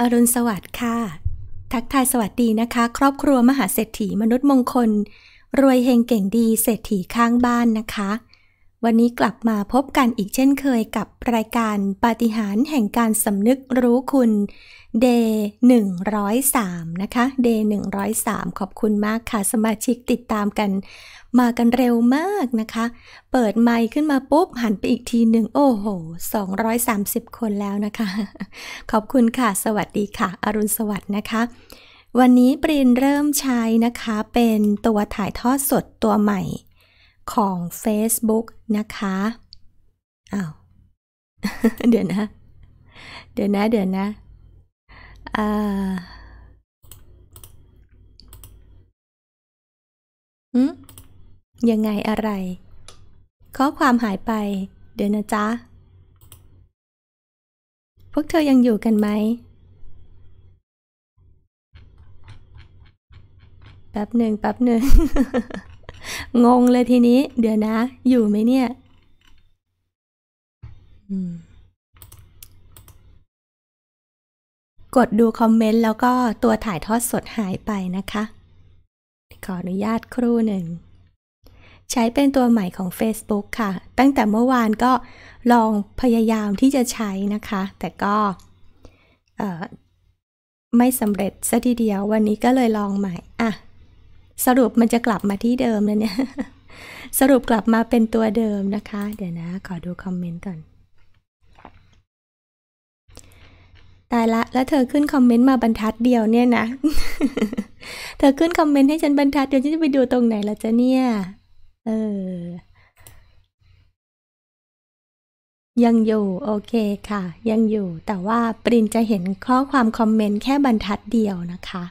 อรุณสวัสดิ์ค่ะ ทักทายสวัสดีนะคะ ครอบครัวมหาเศรษฐีมนุษย์มงคล รวยเฮงเก่งดี เศรษฐีข้างบ้านนะคะวันนี้กลับมาพบกันอีกเช่นเคยกับรายการปาฏิหาริย์แห่งการสำนึกรู้คุณเดย์หนึ่งร้อยสามนะคะเดย์หนึ่งร้อยสามขอบคุณมากค่ะสมาชิกติดตามกัน มากันเร็วมากนะคะ เปิดไมค์ขึ้นมาปุ๊บหันไปอีกทีหนึ่งโอ้โหสองร้อยสามสิบคนแล้วนะคะ ขอบคุณค่ะ สวัสดีค่ะ อรุณสวัสดิ์นะคะ วันนี้ปรินเริ่มใช้นะคะเป็นตัวถ่ายทอดสดตัวใหม่ของ Facebook นะคะอา้าว เดี๋ยวนะ เดี๋ยวนะ เดี๋ยวนะ อ่าืมยังไงอะไร ข้อความหายไป เดี๋ยวนะจ๊ะ พวกเธอยังอยู่กันไหม แป๊บหนึ่ง แป๊บหนึ่งงงเลยทีนี้เดี๋ยวนะ อยู่ไหมเนี่ย กดดูคอมเมนต์ แล้วก็ตัวถ่ายทอดสดหายไปนะคะ ขออนุญาตครู่หนึ่ง ใช้เป็นตัวใหม่ของ Facebook ค่ะ ตั้งแต่เมื่อวานก็ลองพยายามที่จะใช้นะคะ แต่ก็ไม่สำเร็จซะทีเดียววันนี้ก็เลยลองใหม่อ่ะสรุปมันจะกลับมาที่เดิมแล้วเนี่ย สรุปกลับมาเป็นตัวเดิมนะคะ เดี๋ยวนะ ขอดูคอมเมนต์ก่อน ตายละ แล้วเธอขึ้นคอมเมนต์มาบรรทัดเดียวเนี่ยนะ เธอขึ้นคอมเมนต์ให้ฉันบรรทัดเดียว ฉันจะไปดูตรงไหนละจะเนี่ย เออ ยังอยู่ โอเคค่ะ ยังอยู่ แต่ว่าปรินจะเห็นข้อความคอมเมนต์แค่บรรทัดเดียวนะคะ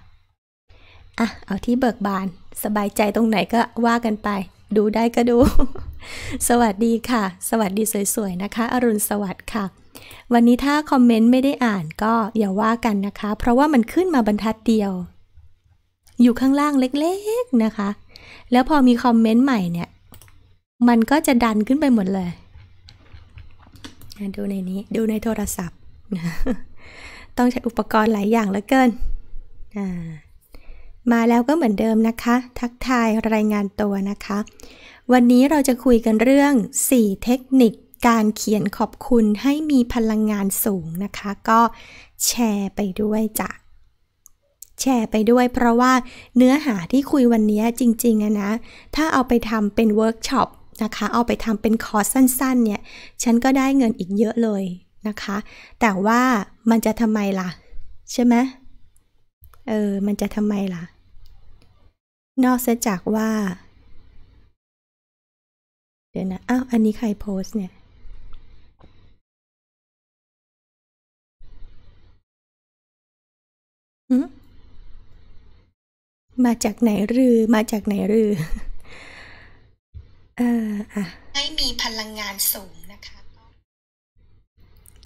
อ่ะ เอาที่เบิกบานสบายใจตรงไหนก็ว่ากันไป ดูได้ก็ดู สวัสดีค่ะ สวัสดีสวยๆนะคะ อรุณสวัสดิ์ค่ะ วันนี้ถ้าคอมเมนต์ไม่ได้อ่านก็อย่าว่ากันนะคะ เพราะว่ามันขึ้นมาบรรทัดเดียว อยู่ข้างล่างเล็กๆนะคะ แล้วพอมีคอมเมนต์ใหม่เนี่ย มันก็จะดันขึ้นไปหมดเลย ดูในนี้ดูในโทรศัพท์ ต้องใช้อุปกรณ์หลายอย่างเหลือเกินอ่ามาแล้วก็เหมือนเดิมนะคะ ทักทายรายงานตัวนะคะ วันนี้เราจะคุยกันเรื่อง 4 เทคนิคการเขียนขอบคุณให้มีพลังงานสูงนะคะ ก็แชร์ไปด้วยจ้ะ แชร์ไปด้วยเพราะว่าเนื้อหาที่คุยวันนี้จริงๆนะถ้าเอาไปทำเป็นเวิร์กช็อปนะคะ เอาไปทำเป็นคอร์สสั้นๆ เนี่ยฉันก็ได้เงินอีกเยอะเลยนะคะ แต่ว่ามันจะทำไมล่ะ ใช่ไหมเออมันจะทำไมล่ะนอกเสียจากว่า เดี๋ยวนะ อ้าว อันนี้ใครโพสเนี่ย มาจากไหนรือ มาจากไหนรือ เอออ่ะให้มีพลังงานสูงนะคะ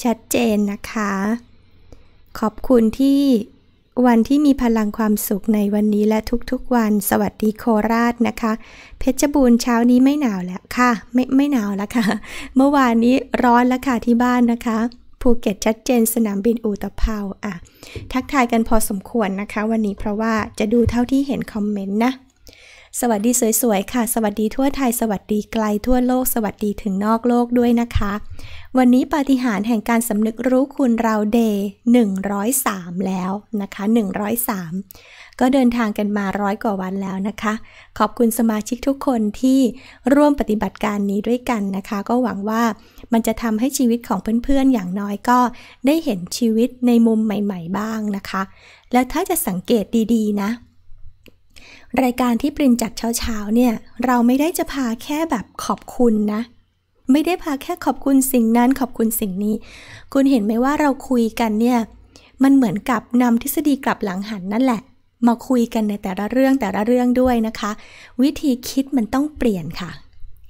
ชัดเจนนะคะ ขอบคุณที่วันที่มีพลังความสุขในวันนี้และทุกๆวัน สวัสดีโคราชนะคะ เพชรบูรณ์เช้านี้ไม่หนาวแล้วค่ะ ไม่ไม่หนาวแล้วค่ะ เมื่อวานนี้ร้อนแล้วค่ะที่บ้านนะคะ ภูเก็ตชัดเจนสนามบินอูตภเภาอ่ะ ทักทายกันพอสมควรนะคะวันนี้เพราะว่าจะดูเท่าที่เห็นคอมเมนต์นะสวัสดีสวยๆค่ะสวัสดีทั่วไทยสวัสดีไกลทั่วโลกสวัสดีถึงนอกโลกด้วยนะคะ วันนี้ปาฏิหาริย์แห่งการสำนึกรู้คุณเราเดย์103 แล้วนะคะ 103 ก็เดินทางกันมาร้อยกว่าวันแล้วนะคะ ขอบคุณสมาชิกทุกคนที่ร่วมปฏิบัติการนี้ด้วยกันนะคะ ก็หวังว่ามันจะทำให้ชีวิตของเพื่อนๆอย่างน้อยก็ได้เห็นชีวิตในมุมใหม่ๆ บ้างนะคะ แล้วถ้าจะสังเกตดีๆ นะรายการที่ปรินจัดเช้าๆเนี่ย เราไม่ได้จะพาแค่แบบขอบคุณนะ ไม่ได้พาแค่ขอบคุณสิ่งนั้นขอบคุณสิ่งนี้ คุณเห็นไหมว่าเราคุยกันเนี่ย มันเหมือนกับนำทฤษฎีกลับหลังหันนั่นแหละ มาคุยกันในแต่ละเรื่องแต่ละเรื่องด้วยนะคะ วิธีคิดมันต้องเปลี่ยนค่ะ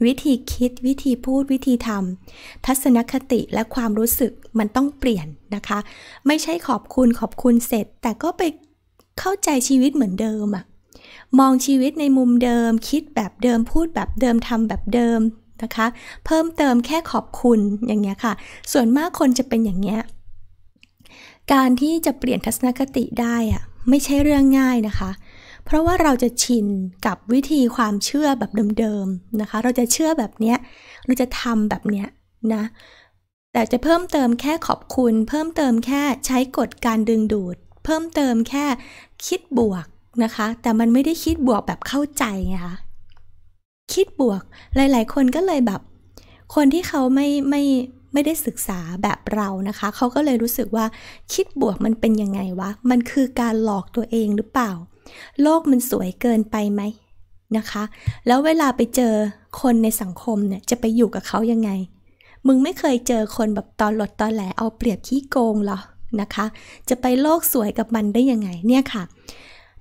วิธีคิดวิธีพูดวิธีทำทัศนคติและความรู้สึกมันต้องเปลี่ยนนะคะ ไม่ใช่ขอบคุณขอบคุณเสร็จ แต่ก็ไปเข้าใจชีวิตเหมือนเดิมอะมองชีวิตในมุมเดิม คิดแบบเดิม พูดแบบเดิม ทำแบบเดิม นะคะ เพิ่มเติมแค่ขอบคุณ อย่างเงี้ยค่ะ ส่วนมากคนจะเป็นอย่างเงี้ย การที่จะเปลี่ยนทัศนคติได้อะไม่ใช่เรื่องง่ายนะคะ เพราะว่าเราจะชินกับวิธีความเชื่อแบบเดิมๆ นะคะ เราจะเชื่อแบบเนี้ย เราจะทำแบบเนี้ยนะ แต่จะเพิ่มเติมแค่ขอบคุณ เพิ่มเติมแค่ใช้กฎการดึงดูด เพิ่มเติมแค่คิดบวกนะคะ แต่มันไม่ได้คิดบวกแบบเข้าใจไงคะ คิดบวก หลายๆ คนก็เลยแบบ คนที่เขาไม่ไม่ ไม่ได้ศึกษาแบบเรานะคะ เขาก็เลยรู้สึกว่าคิดบวกมันเป็นยังไงวะ มันคือการหลอกตัวเองหรือเปล่า โลกมันสวยเกินไปไหมนะคะ แล้วเวลาไปเจอคนในสังคมเนี่ยจะไปอยู่กับเขายังไง มึงไม่เคยเจอคนแบบตอนหลดตอนแหล เอาเปรียบขี้โกงหรอ นะคะ จะไปโลกสวยกับมันได้ยังไงเนี่ยค่ะ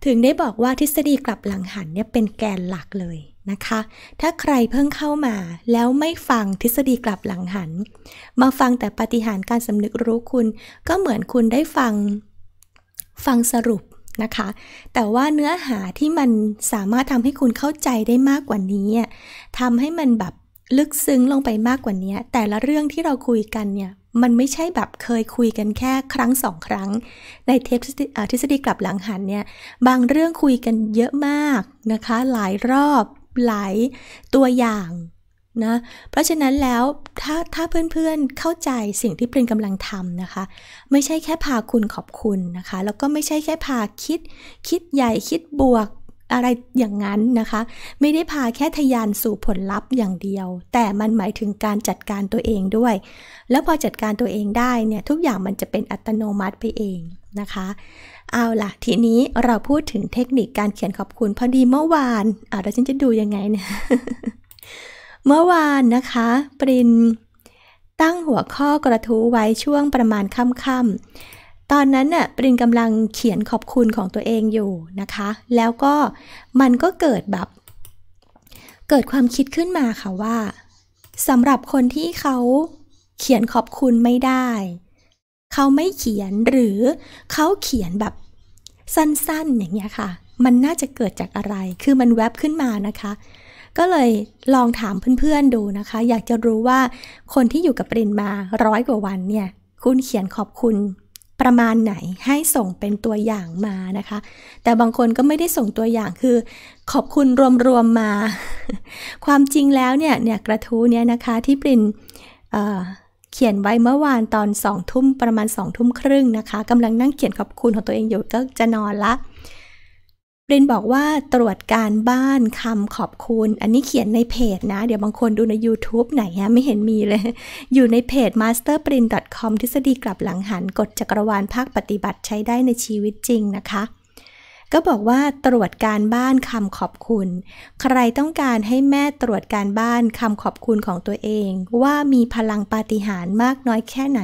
ถึงได้บอกว่าทฤษฎีกลับหลังหันเนี่ยเป็นแกนหลักเลยนะคะ ถ้าใครเพิ่งเข้ามาแล้วไม่ฟังทฤษฎีกลับหลังหัน มาฟังแต่ปฏิหารการสำนึกรู้คุณ ก็เหมือนคุณได้ฟังฟังสรุปนะคะ แต่ว่าเนื้อหาที่มันสามารถทำให้คุณเข้าใจได้มากกว่านี้ทำให้มันแบบลึกซึ้งลงไปมากกว่านี้ แต่ละเรื่องที่เราคุยกันเนี่ยมันไม่ใช่แบบเคยคุยกันแค่ครั้งสองครั้งในเทปทฤษฎีกลับหลังหันเนี่ยบางเรื่องคุยกันเยอะมากนะคะ หลายรอบหลายตัวอย่างนะเพราะฉะนั้นแล้วถ้าถ้าเพื่อนๆเข้าใจสิ่งที่เ่อนกำลังทำนะคะ ไม่ใช่แค่พาคุณขอบคุณนะคะแล้วก็ไม่ใช่แค่พาคิด คิดใหญ่คิดบวกอะไรอย่างนั้นนะคะ ไม่ได้พาแค่ทยานสู่ผลลัพธ์อย่างเดียว แต่มันหมายถึงการจัดการตัวเองด้วย แล้วพอจัดการตัวเองได้เนี่ยทุกอย่างมันจะเป็นอัตโนมัติไปเองนะคะ เอาล่ะทีนี้เราพูดถึงเทคนิคการเขียนขอบคุณ พอดีเมื่อวานอ่าเราฉันจะดูยังไงเนี่ยเมื่อวานนะคะปรินตั้งหัวข้อกระทู้ไว้ช่วงประมาณค่ำตอนนั้นน่ะ ปรินกำลังเขียนขอบคุณของตัวเองอยู่นะคะ แล้วก็มันก็เกิดแบบ เกิดความคิดขึ้นมาค่ะว่าสำหรับคนที่เขาเขียนขอบคุณไม่ได้ เขาไม่เขียนหรือเขาเขียนแบบสั้นๆอย่างเงี้ยค่ะ มันน่าจะเกิดจากอะไรคือมันแวบขึ้นมานะคะ ก็เลยลองถามเพื่อนๆดูนะคะ อยากจะรู้ว่าคนที่อยู่กับปรินมา ร้อยกว่าวันเนี่ยคุณเขียนขอบคุณประมาณไหนให้ส่งเป็นตัวอย่างมานะคะ แต่บางคนก็ไม่ได้ส่งตัวอย่างคือ ขอบคุณรวมๆมา ความจริงแล้วเนี่ยเนี่ยกระทู้เนี่ยนะคะที่ปรินเเขียนไว้เมื่อวานตอนสองทุ่มประมาณสองทุ่มครึ่งนะคะกำลังนั่งเขียนขอบคุณของตัวเองอยู่ ก็จะนอนละรินบอกว่าตรวจการบ้านคำขอบคุณ อันนี้เขียนในเพจนะ เดี๋ยวบางคนดูใน YouTube ไหนฮะไม่เห็นมีเลยอยู่ในเพจ masterprint.com ทฤษฎีกลับหลังหันกฎจักรวาลภาคปฏิบัติใช้ได้ในชีวิตจริงนะคะ ก็บอกว่าตรวจการบ้านคำขอบคุณ ใครต้องการให้แม่ตรวจการบ้านคำขอบคุณของตัวเอง ว่ามีพลังปาฏิหาริย์มากน้อยแค่ไหน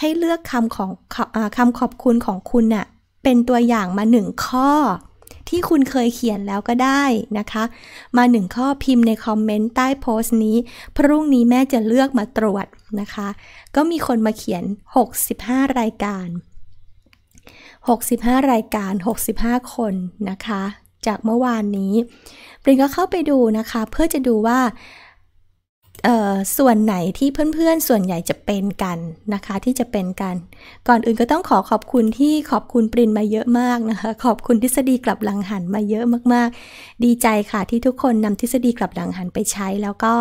ให้เลือกคำของคำขอบคุณของคุณน่ะเป็นตัวอย่างมาหนึ่งข้อที่คุณเคยเขียนแล้วก็ได้นะคะ มาหนึ่งข้อพิมพ์ในคอมเมนต์ใต้โพสต์นี้ พรุ่งนี้แม่จะเลือกมาตรวจนะคะ ก็มีคนมาเขียน 65 รายการ 65 รายการ 65 คนนะคะ จากเมื่อวานนี้ปริงก็เข้าไปดูนะคะเพื่อจะดูว่าส่วนไหนที่เพื่อนๆ ส่วนใหญ่จะเป็นกันนะคะที่จะเป็นกัน ก่อนอื่นก็ต้องขอขอบคุณที่ขอบคุณปรินมาเยอะมากนะคะ ขอบคุณทฤษฎีกลับหลังหันมาเยอะมากๆ ดีใจค่ะที่ทุกคนนำทฤษฎีกลับหลังหันไปใช้ แล้วก็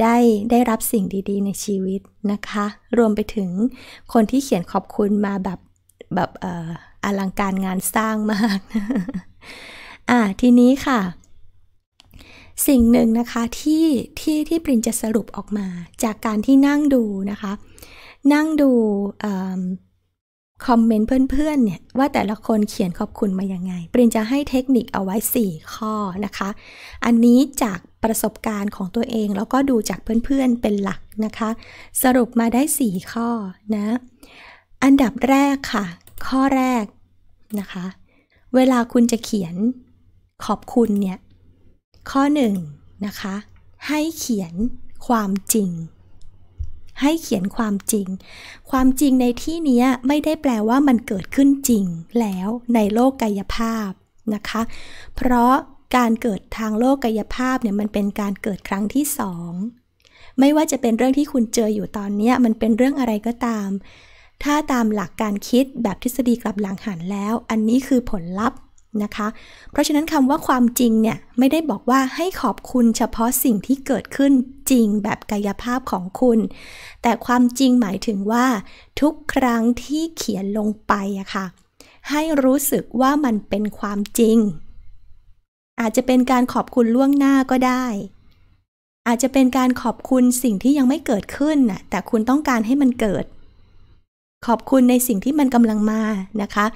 ได้ได้รับสิ่งดีๆ ในชีวิตนะคะ รวมไปถึงคนที่เขียนขอบคุณมาแบบแบบออลังการงานสร้างมาก อ่ะทีนี้ค่ะสิ่งหนึ่งนะคะที่ที่ที่ปรินจะสรุปออกมา จากการที่นั่งดูนะคะ นั่งดูคอมเมนต์เพื่อนๆเนี่ย ว่าแต่ละคนเขียนขอบคุณมายังไง ปรินจะให้เทคนิคเอาไว้ 4 ข้อนะคะ อันนี้จากประสบการณ์ของตัวเอง แล้วก็ดูจากเพื่อนๆเป็นหลักนะคะ สรุปมาได้ 4 ข้อนะ อันดับแรกค่ะ ข้อแรกนะคะ เวลาคุณจะเขียนขอบคุณเนี่ยข้อ1นนะคะให้เขียนความจริง ให้เขียนความจริง ความจริงในที่นี้ไม่ได้แปลว่ามันเกิดขึ้นจริงแล้วในโลกกายภาพนะคะเพราะการเกิดทางโลกกายภาพเนี่ยมันเป็นการเกิดครั้งที่สองไม่ว่าจะเป็นเรื่องที่คุณเจออยู่ตอนนี้มันเป็นเรื่องอะไรก็ตาม ถ้าตามหลักการคิดแบบทฤษฎีกลับหลังหันแล้ว อันนี้คือผลลัพธ์นะคะเพราะฉะนั้นคำว่าความจริงเนี่ยไม่ได้บอกว่าให้ขอบคุณเฉพาะสิ่งที่เกิดขึ้นจริงแบบกายภาพของคุณ แต่ความจริงหมายถึงว่า ทุกครั้งที่เขียนลงไปอะค่ะให้รู้สึกว่ามันเป็นความจริง อาจจะเป็นการขอบคุณล่วงหน้าก็ได้ อาจจะเป็นการขอบคุณสิ่งที่ยังไม่เกิดขึ้นน่ะแต่คุณต้องการให้มันเกิด ขอบคุณในสิ่งที่มันกำลังมานะคะ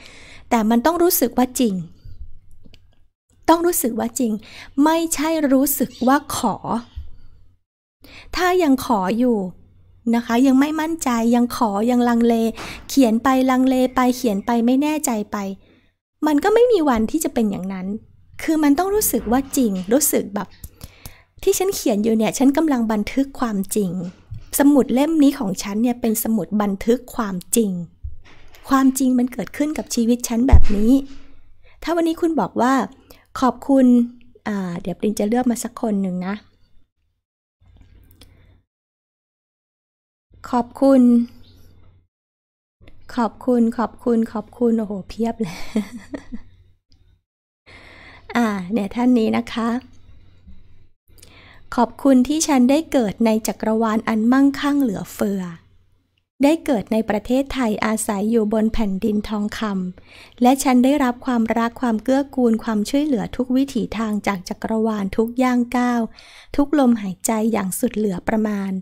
แต่มันต้องรู้สึกว่าจริงต้องรู้สึกว่าจริง ไม่ใช่รู้สึกว่าขอ ถ้ายังขออยู่นะคะ ยังไม่มั่นใจ ยังขอยังลังเล เขียนไปลังเลไปเขียนไปไม่แน่ใจไป มันก็ไม่มีวันที่จะเป็นอย่างนั้น คือมันต้องรู้สึกว่าจริง รู้สึกแบบ ที่ฉันเขียนอยู่เนี่ย ฉันกำลังบันทึกความจริง สมุดเล่มนี้ของฉันเนี่ยเป็นสมุดบันทึกความจริง ความจริงมันเกิดขึ้นกับชีวิตฉันแบบนี้ ถ้าวันนี้คุณบอกว่าขอบคุณ เดี๋ยวปรินจะเลือกมาสักคนหนึ่งนะ ขอบคุณ ขอบคุณ ขอบคุณ ขอบคุณ โอ้โห เพียบเลย อ่า เนี่ยท่านนี้นะคะ ขอบคุณที่ฉันได้เกิดในจักรวาลอันมั่งคั่งเหลือเฟือได้เกิดในประเทศไทยอาศัยอยู่บนแผ่นดินทองคำและฉันได้รับความรักความเกื้อกูลความช่วยเหลือทุกวิถีทางจากจักรวาลทุกย่างก้าวทุกลมหายใจอย่างสุดเหลือประมาณ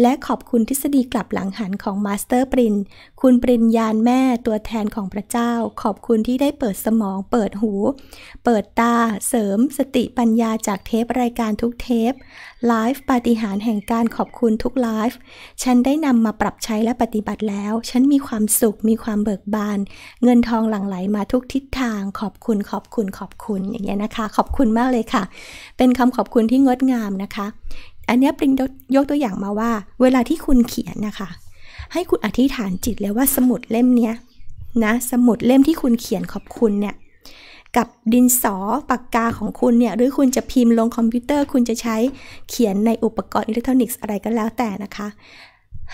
และขอบคุณทฤษฎีกลับหลังหันของมาสเตอร์ปรินคุณปริญญาณแม่ตัวแทนของพระเจ้า ขอบคุณที่ได้เปิดสมอง เปิดหู เปิดตาเสริมสติปัญญาจากเทปรายการทุกเทปไลฟ์ปาฏิหาริย์แห่งการขอบคุณทุกไลฟ์ฉันได้นำมาปรับใช้และปฏิบัติแล้ว ฉันมีความสุข มีความเบิกบาน เงินทองหลั่งไหลมาทุกทิศทาง ขอบคุณขอบคุณขอบคุณอย่างเงี้ยนะคะ ขอบคุณมากเลยค่ะ เป็นคำขอบคุณที่งดงามนะคะ อันนี้ปริงยกตัวอย่างมาว่า เวลาที่คุณเขียนนะคะให้คุณอธิษฐานจิตเลยว่าสมุดเล่มเนี้ยนะสมุดเล่มที่คุณเขียนขอบคุณเนี่ย กับดินสอปากกาของคุณเนี่ยหรือคุณจะพิมพ์ลงคอมพิวเตอร์ คุณจะใช้เขียนในอุปกรณ์อิเล็กทรอนิกส์อะไรก็แล้วแต่นะคะ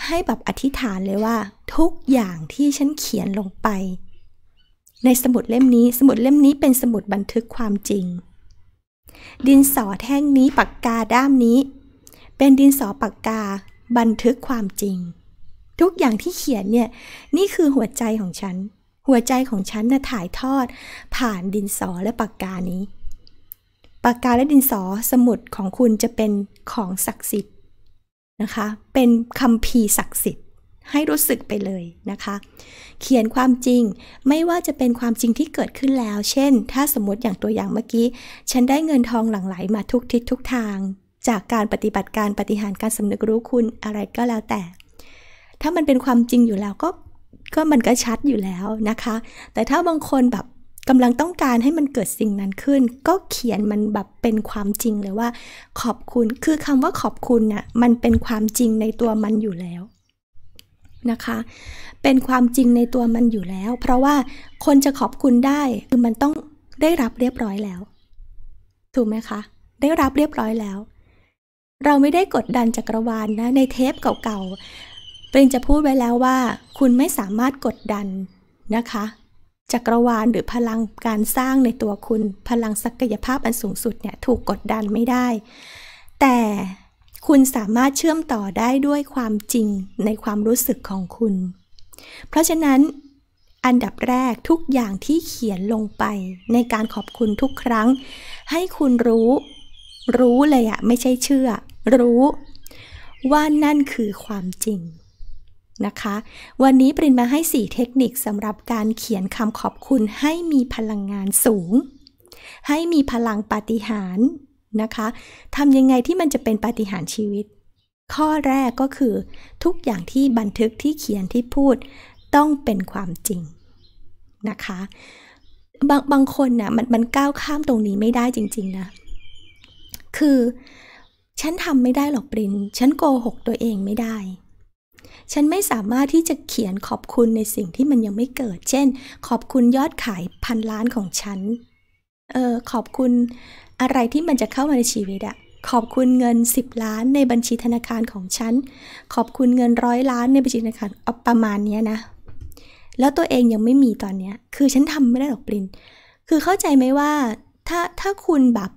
ให้แบบอธิษฐานเลยว่าทุกอย่างที่ฉันเขียนลงไป ในสมุดเล่มนี้สมุดเล่มนี้เป็นสมุดบันทึกความจริง ดินสอแท่งนี้ปากกาด้ามนี้ เป็นดินสอปากกาบันทึกความจริงทุกอย่างที่เขียนเนี่ย นี่คือหัวใจของฉัน หัวใจของฉันนะ่ะถ่ายทอด ผ่านดินสอและปากกา นี้ปากกาและดินสอสมุดของคุณจะเป็นของศักดิ์สิทธิ์นะคะ เป็นคำพีศักดิ์สิทธิ์ ให้รู้สึกไปเลยนะคะ เขียนความจริงไม่ว่าจะเป็นความจริงที่เกิดขึ้นแล้ว เช่น ถ้าสมมติอย่างตัวอย่างเมื่อกี้ ฉันได้เงินทองหลั่งไหลมาทุกทิศทุกทางจากการปฏิบัติการปฏิหารการสำนึกรู้คุณอะไรก็แล้วแต่ถ้ามันเป็นความจริงอยู่แล้ว ก็ก็มันก็ชัดอยู่แล้วนะคะ แต่ถ้าบางคนแบบกำลังต้องการให้มันเกิดสิ่งนั้นขึ้น ก็เขียนมันแบบเป็นความจริงเลยว่า ขอบคุณคือคำว่าขอบคุณนะ่ะมันเป็นความจริงในตัวมันอยู่แล้วนะคะ เป็นความจริงในตัวมันอยู่แล้ว เพราะว่าคนจะขอบคุณได้คือมันต้องได้รับเรียบร้อยแล้ว ถูกไหมคะได้รับเรียบร้อยแล้ว เราไม่ได้กดดันจักรวาลนนะในเทปเก่าๆปริงจะพูดไว้แล้วว่าคุณไม่สามารถกดดันนะคะจักรวาลหรือพลังการสร้างในตัวคุณ พลังศักยภาพอันสูงสุดเนี่ยถูกกดดันไม่ได้ แต่คุณสามารถเชื่อมต่อได้ด้วยความจริงในความรู้สึกของคุณ เพราะฉะนั้นอันดับแรกทุกอย่างที่เขียนลงไปในการขอบคุณทุกครั้ง ให้คุณรู้ รู้เลยอะไม่ใช่เชื่อ รู้ ว่านั่นคือความจริงนะคะวันนี้ปรินมาให้ 4 เทคนิคสำหรับการเขียนคำขอบคุณให้มีพลังงานสูง ให้มีพลังปาฏิหาริย์นะคะทำยังไงที่มันจะเป็นปาฏิหาริย์ชีวิต ข้อแรกก็คือทุกอย่างที่บันทึกที่เขียนที่พูดต้องเป็นความจริงนะคะ บางบางคนนะ่ะมันมันก้าวข้ามตรงนี้ไม่ได้จริงๆนะ คือฉันทำไม่ได้หรอกปรินฉันโกหกตัวเองไม่ได้ฉันไม่สามารถที่จะเขียนขอบคุณในสิ่งที่มันยังไม่เกิด เช่น ขอบคุณยอดขายพันล้านของฉัน เออ ขอบคุณอะไรที่มันจะเข้ามาในชีวิตอะขอบคุณเงิน 10 ล้านในบัญชีธนาคารของฉัน ขอบคุณเงินร้อยล้านในบัญชีธนาคารเอาประมาณนี้นะ แล้วตัวเองยังไม่มีตอนเนี้ยคือฉันทำไม่ได้หรอกปรินคือเข้าใจไหมว่า ถ้า ถ้าคุณแบบ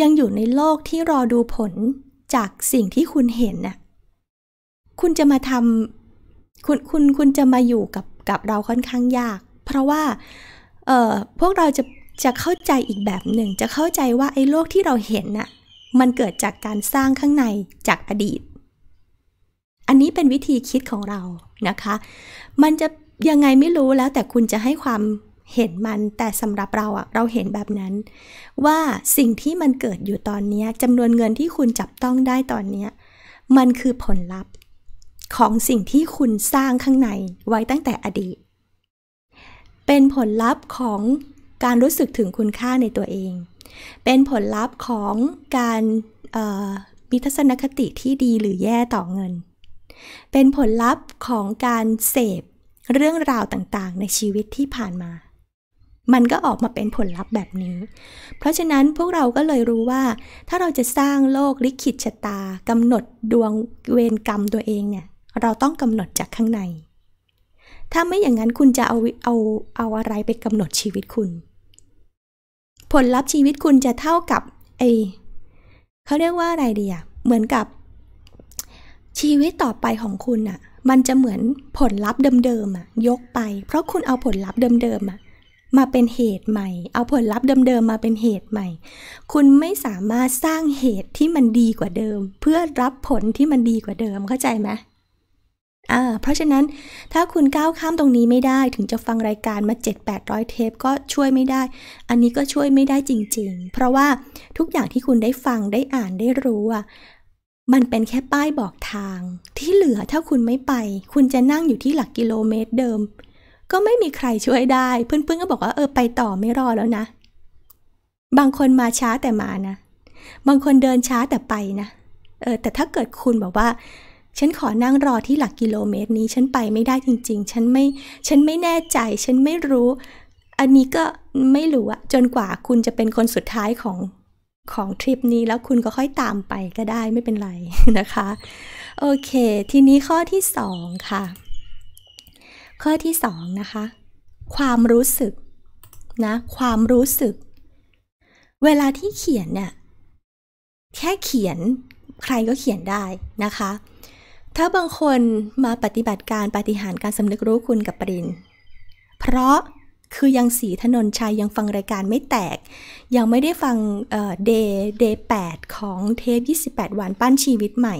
ยังอยู่ในโลกที่รอดูผลจากสิ่งที่คุณเห็นน่ะคุณจะมาทำคุณ คุณ คุณจะมาอยู่กับ กับเราค่อนข้างยาก เพราะว่า เอ่อ พวกเราจะ จะเข้าใจอีกแบบหนึ่ง จะเข้าใจว่าไอ้โลกที่เราเห็นน่ะ มันเกิดจากการสร้างข้างในจากอดีต อันนี้เป็นวิธีคิดของเรา นะคะ มันจะยังไงไม่รู้แล้วแต่คุณจะให้ความเห็นมัน แต่สำหรับเราอะเราเห็นแบบนั้น ว่าสิ่งที่มันเกิดอยู่ตอนนี้ จำนวนเงินที่คุณจับต้องได้ตอนนี้ มันคือผลลัพธ์ของสิ่งที่คุณสร้างข้างในไว้ตั้งแต่อดีต เป็นผลลัพธ์ของการรู้สึกถึงคุณค่าในตัวเอง เป็นผลลัพธ์ของการมีทัศนคติที่ดีหรือแย่ต่อเงิน เป็นผลลัพธ์ของการเสพเรื่องราวต่างๆ ในชีวิตที่ผ่านมา มันก็ออกมาเป็นผลลัพธ์แบบนี้ เพราะฉะนั้นพวกเราก็เลยรู้ว่า ถ้าเราจะสร้างโลกลิขิตชะตากำหนดดวงเวรกรรมตัวเองเนี่ยเราต้องกำหนดจากข้างใน ถ้าไม่อย่างนั้นคุณจะเอาเอาเอาอะไรไปกำหนดชีวิตคุณ ผลลัพธ์ชีวิตคุณจะเท่ากับเอเขาเรียกว่าอะไรดีอะเหมือนกับ ชีวิตต่อไปของคุณอะมันจะเหมือนผลลัพธ์เดิมๆอะยกไป เพราะคุณเอาผลลัพธ์เดิมๆอะมาเป็นเหตุใหม่ เอาผลลัพธ์เดิมๆ มาเป็นเหตุใหม่ คุณไม่สามารถสร้างเหตุที่มันดีกว่าเดิม เพื่อรับผลที่มันดีกว่าเดิมเข้าใจไหมอ่าเพราะฉะนั้นถ้าคุณก้าวข้ามตรงนี้ไม่ได้ ถึงจะฟังรายการมา 7-800 เทป ก็ช่วยไม่ได้ อันนี้ก็ช่วยไม่ได้จริงๆ เพราะว่าทุกอย่างที่คุณได้ฟังได้อ่านได้รู้อ่ะมันเป็นแค่ป้ายบอกทาง ที่เหลือถ้าคุณไม่ไป คุณจะนั่งอยู่ที่หลักกิโลเมตรเดิม ก็ไม่มีใครช่วยได้เพื่อนๆก็บอกว่าเออไปต่อไม่รอแล้วนะ บางคนมาช้าแต่มานะบางคนเดินช้าแต่ไปนะเออแต่ถ้าเกิดคุณบอกว่าฉันขอนั่งรอที่หลักกิโลเมตรนี้ ฉันไปไม่ได้จริงๆ ฉันไม่ ฉันไม่แน่ใจ ฉันไม่รู้ อันนี้ก็ไม่รู้อะจนกว่าคุณจะเป็นคนสุดท้ายของ ของทริปนี้แล้วคุณก็ค่อยตามไปก็ได้ไม่เป็นไรนะคะโอเคทีนี้ข้อที่สองค่ะ ข้อที่สองนะคะ ความรู้สึกนะความรู้สึก เวลาที่เขียนเนี่ยแค่เขียนใครก็เขียนได้นะคะถ้าบางคนมาปฏิบัติการปฏิหารการสำนึกรู้คุณกับปริน เพราะคือยังสีถนนชัยยังฟังรายการไม่แตก ยังไม่ได้ฟังเดย์เดย์แของเทป28 วันปั้นชีวิตใหม่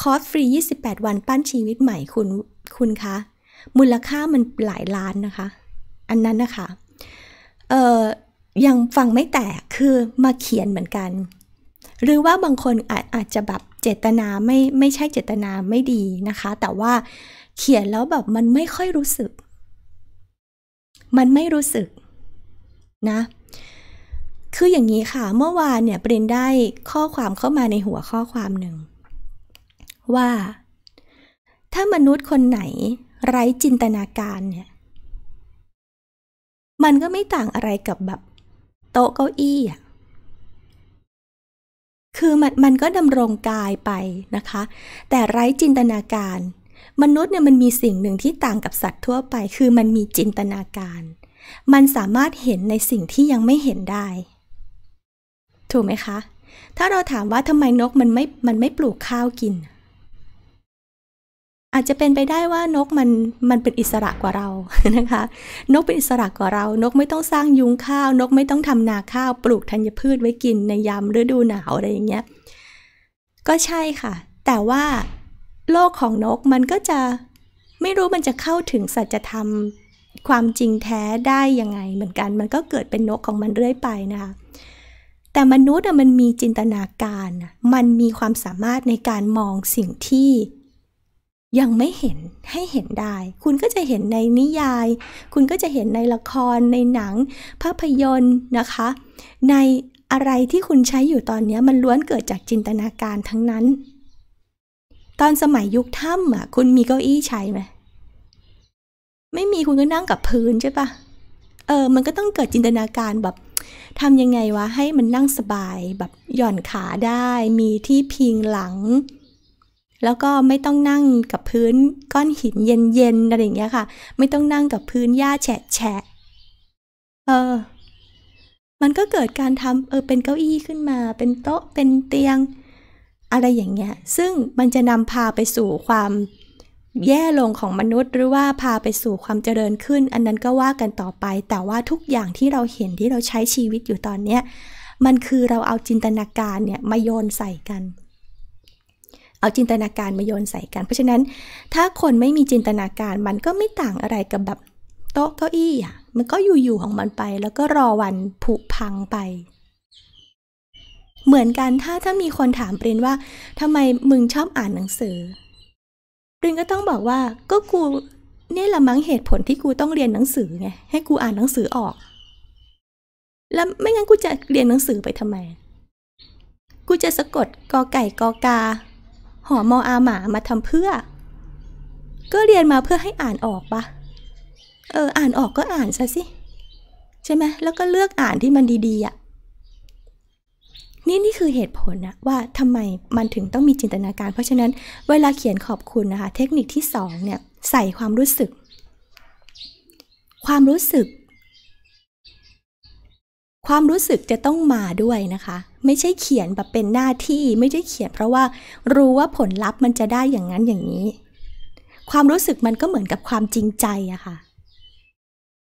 คอร์สฟรี28 วันปั้นชีวิตใหม่คุณคุณคะมูลค่ามันหลายล้านนะคะ อันนั้นนะคะเอ่อยังฟังไม่แตกคือมาเขียนเหมือนกัน หรือว่าบางคนอาอาจจะแบบเจตนาไม่ไม่ใช่เจตนาไม่ดีนะคะ แต่ว่าเขียนแล้วแบบมันไม่ค่อยรู้สึก มันไม่รู้สึกนะคืออย่างนี้ค่ะเมื่อวานเนี่ยปรินได้ข้อความเข้ามาในหัวข้อความหนึ่งว่า ถ้ามนุษย์คนไหนไร้จินตนาการเนี่ยมันก็ไม่ต่างอะไรกับแบบโต๊ะเก้าอี้อะคือมันมันก็ดำรงกายไปนะคะ แต่ไร้จินตนาการ มนุษย์เนี่ยมันมีสิ่งหนึ่งที่ต่างกับสัตว์ทั่วไป คือมันมีจินตนาการ มันสามารถเห็นในสิ่งที่ยังไม่เห็นได้ ถูกไหมคะ ถ้าเราถามว่าทำไมนกมันไม่มันไม่ปลูกข้าวกินอาจจะเป็นไปได้ว่านกมันมันเป็นอิสระกว่าเรานะคะ นกเป็นอิสระกว่าเรา นกไม่ต้องสร้างยุงข้าว นกไม่ต้องทำนาข้าวปลูกธัญพืชไว้กินในยามฤดูหนาว อะไรอย่างเงี้ยก็ใช่ค่ะ แต่ว่าโลกของนกมันก็จะไม่รู้มันจะเข้าถึงสัจธรรมความจริงแท้ได้ยังไง เหมือนกันมันก็เกิดเป็นนกของมันเรื่อยไปนะคะแต่มนุษย์มันมีจินตนาการมันมีความสามารถในการมองสิ่งที่ยังไม่เห็นให้เห็นได้ คุณก็จะเห็นในนิยาย คุณก็จะเห็นในละครในหนัง ภาพยนตร์นะคะ ในอะไรที่คุณใช้อยู่ตอนนี้มันล้วนเกิดจากจินตนาการทั้งนั้น ตอนสมัยยุคถ้ำอ่ะ คุณมีเก้าอี้ใช้ไหม ไม่มีคุณก็นั่งกับพื้นใช่ปะเออมันก็ต้องเกิดจินตนาการแบบทำยังไงวะให้มันนั่งสบายแบบหย่อนขาได้ มีที่พิงหลังแล้วก็ไม่ต้องนั่งกับพื้นก้อนหินเย็นๆ อะไรอย่างเงี้ยค่ะ ไม่ต้องนั่งกับพื้นหญ้าแฉะแฉะเออ มันก็เกิดการทำเออเป็นเก้าอี้ขึ้นมา เป็นโต๊ะ เป็นเตียง อะไรอย่างเงี้ย ซึ่งมันจะนำพาไปสู่ความแย่ลงของมนุษย์ หรือว่าพาไปสู่ความเจริญขึ้น อันนั้นก็ว่ากันต่อไป แต่ว่าทุกอย่างที่เราเห็นที่เราใช้ชีวิตอยู่ตอนเนี้ย มันคือเราเอาจินตนาการเนี่ยมาโยนใส่กันเอาจินตนาการมาโยนใส่กัน เพราะฉะนั้น ถ้าคนไม่มีจินตนาการมันก็ไม่ต่างอะไรกับแบบโต๊ะเก้าอี้อ่ะมันก็อยู่ๆของมันไป แล้วก็รอวันผุพังไป เหมือนกันถ้าถ้ามีคนถามปรินว่าทำไมมึงชอบอ่านหนังสือปรินก็ต้องบอกว่าก็กูนี่ละมั้งเหตุผลที่กูต้องเรียนหนังสือไงให้กูอ่านหนังสือออก แล้วไม่งั้นกูจะเรียนหนังสือไปทำไม กูจะสะกดกอไก่กอกาหอมออาหมา มาทำเพื่อ ก็เรียนมาเพื่อให้อ่านออกปะเออ อ่านออกก็อ่านซะสิ ใช่ไหม แล้วก็เลือกอ่านที่มันดีๆอะ่ะนี่นี่คือเหตุผลนะว่าทำไมมันถึงต้องมีจินตนาการ เพราะฉะนั้นเวลาเขียนขอบคุณนะคะ เทคนิคที่สองเนี่ยใส่ความรู้สึก ความรู้สึกความรู้สึกจะต้องมาด้วยนะคะ ไม่ใช่เขียนแบบเป็นหน้าที่ไม่ได้เขียน เพราะว่ารู้ว่าผลลัพธ์มันจะได้อย่างนั้นอย่างนี้ ความรู้สึกมันก็เหมือนกับความจริงใจอะคะ่ะ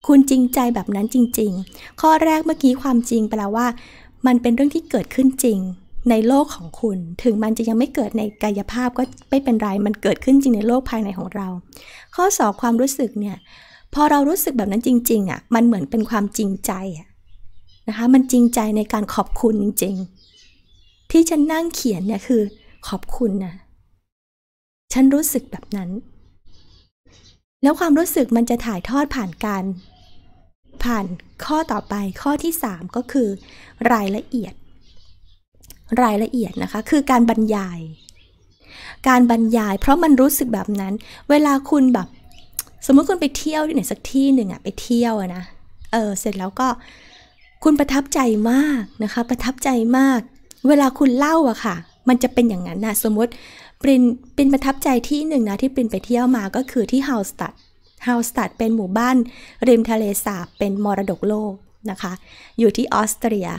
คุณจริงใจแบบนั้นจริง ๆ ข้อแรกเมื่อกี้ความจริงแปลว่า มันเป็นเรื่องที่เกิดขึ้นจริง ในโลกของคุณ ถึงมันจะยังไม่เกิดในกายภาพก็ไม่เป็นไร มันเกิดขึ้นจริงในโลกภายในของเรา ข้อสองความรู้สึกเนี่ย พอเรารู้สึกแบบนั้นจริง ๆอะ่ะมันเหมือนเป็นความจริงใจอ่ะนะคะมันจริงใจในการขอบคุณจริง ๆ ที่ฉันนั่งเขียนเนี่ยคือขอบคุณนะฉันรู้สึกแบบนั้น แล้วความรู้สึกมันจะถ่ายทอดผ่านการผ่านข้อต่อไปข้อที่ 3 ก็คือรายละเอียด รายละเอียดนะคะคือการบรรยาย การบรรยาย เพราะมันรู้สึกแบบนั้น เวลาคุณแบบสมมติคุณไปเที่ยวที่ไหนสักที่หนึ่งอะไปเที่ยวนะเออเสร็จแล้วก็คุณประทับใจมากนะคะประทับใจมาก เวลาคุณเล่าอะค่ะ มันจะเป็นอย่างนั้นนะสมมติปินเป็นประทับใจที่หนึ่งนะที่ปรินไปเที่ยวมาก็คือที่ฮาสตัดฮาสตัดเป็นหมู่บ้านริมทะเลสาบเป็นมรดกโลกนะคะ อยู่ที่ออสเตรีย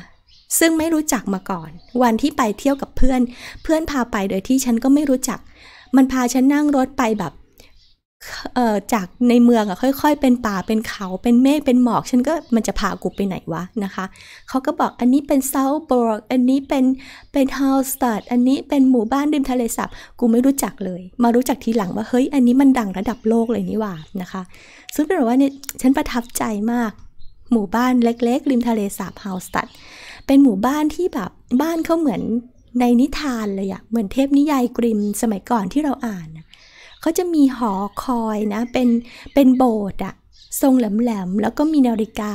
ซึ่งไม่รู้จักมาก่อน วันที่ไปเที่ยวกับเพื่อน เพื่อนพาไปโดยที่ฉันก็ไม่รู้จัก มันพาฉันนั่งรถไปแบบจากในเมืองอะค่อยๆเป็นป่าเป็นเขา เป็นเมฆเป็นหมอก ฉันก็มันจะพากูไปไหนวะนะคะเขาก็บอกอันนี้เป็นเซาบอร์กอันนี้เป็นเป็นฮาวสตัดอันนี้เป็นหมู่บ้านริมทะเลสาบกูไม่รู้จักเลย มารู้จักทีหลังว่าเฮ้ย อันนี้มันดังระดับโลกเลยนี่ว่านะคะ ซึ่งเป็นว่าเนี่ยฉันประทับใจมากหมู่บ้านเล็กๆ ริมทะเลสาบฮาวสตัดเป็นหมู่บ้านที่แบบบ้านเขาเหมือนในนิทานเลยอะเหมือนเทพนิยายกริมสมัยก่อนที่เราอ่านเขาจะมีหอคอยนะเป็นเป็นโบสถ์อะทรงแหลมๆแล้วก็มีนาฬิกา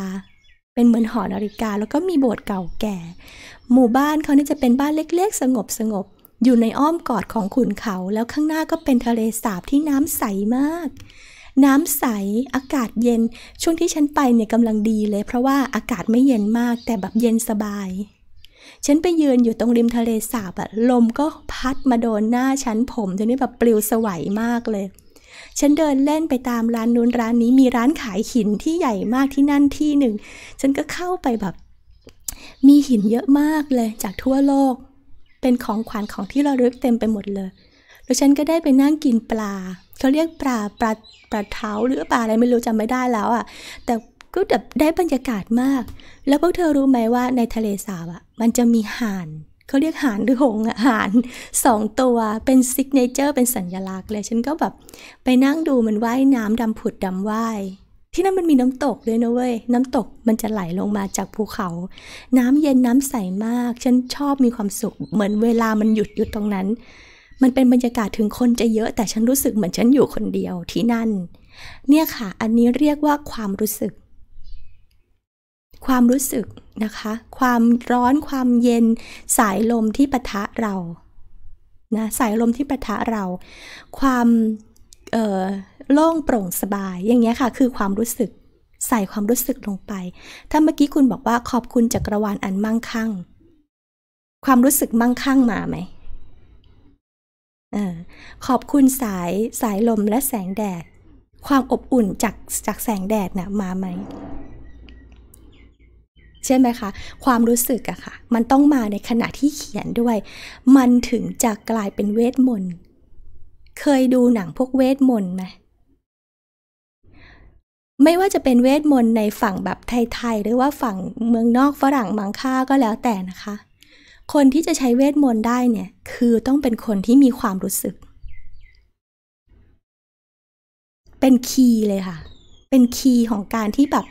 เป็นเหมือนหอนาฬิกาแล้วก็มีโบสถ์เก่าแก่ หมู่บ้านเขานี่จะเป็นบ้านเล็กๆ สงบสงบอยู่ในอ้อมกอดของขุนเขาแล้วข้างหน้าก็เป็นทะเลสาบที่น้ำใสมาก น้ำใสอากาศเย็นช่วงที่ฉันไปเนี่ยกำลังดีเลย เพราะว่าอากาศไม่เย็นมากแต่แบบเย็นสบายฉันไปยืนอยู่ตรงริมทะเลสาบอะลมก็พัดมาโดนหน้า ฉันผมจนนี่แบบปลิวสวัยมากเลย ฉันเดินเล่นไปตามร้านนู้นร้านนี้ มีร้านขายหินที่ใหญ่มากที่นั่นที่หนึ่ง ฉันก็เข้าไปแบบ มีหินเยอะมากเลยจากทั่วโลก เป็นของขวัญของที่เรเลึกเต็มไปหมดเลย แล้วฉันก็ได้ไปนั่งกินปลา เขาเรียกปลาปลาปลาเท้าหรือปลาอะไรไม่รู้จำไม่ได้แล้วอะ่ะ แต่ก็แบบได้บรรยากาศมาก แล้วพวกเธอรู้ไหมว่าในทะเลสาบอ่ะ มันจะมีห่าน เขาเรียกห่านหรือหงอ่ะห่านสองตัวเป็นซิกเนเจอร์เป็นสัญลักษณ์เลย ฉันก็แบบไปนั่งดูมันว่ายน้ำดำผุดดำว่าย ที่นั่นมันมีน้ำตกด้วยนะเว้ย น้ำตกมันจะไหลลงมาจากภูเขา น้ำเย็นน้ำใสมาก ฉันชอบมีความสุข เหมือนเวลามันหยุดหยุดตรงนั้น มันเป็นบรรยากาศถึงคนจะเยอะแต่ฉันรู้สึกเหมือนฉันอยู่คนเดียวที่นั่น เนี่ยค่ะ อันนี้เรียกว่าความรู้สึกความรู้สึกนะคะ ความร้อนความเย็นสายลมที่ปะทะเรานะสายลมที่ปะทะเรา ความโล่งโปร่งสบายอย่างเงี้ยค่ะคือความรู้สึก ใส่ความรู้สึกลงไป ถ้าเมื่อกี้คุณบอกว่าขอบคุณจักรวาลอันมั่งคั่ง ความรู้สึกมั่งคั่งมาไหมอขอบคุณสายสายลมและแสงแดด ความอบอุ่นจากจากแสงแดดนะ่ะมาไหมใช่ไหมคะ ความรู้สึกอะคะ่ะ มันต้องมาในขณะที่เขียนด้วย มันถึงจะกลายเป็นเวทมนต์เคยดูหนังพวกเวทมนต์ไหมไม่ว่าจะเป็นเวทมนต์ในฝั่งแบบไทยๆหรือว่าฝั่งเมืองนอกฝรั่งมังค่าก็แล้วแต่นะคะ คนที่จะใช้เวทมนต์ได้เนี่ยคือต้องเป็นคนที่มีความรู้สึก เป็นคีย์เลยค่ะเป็นคีย์ของการที่แบบ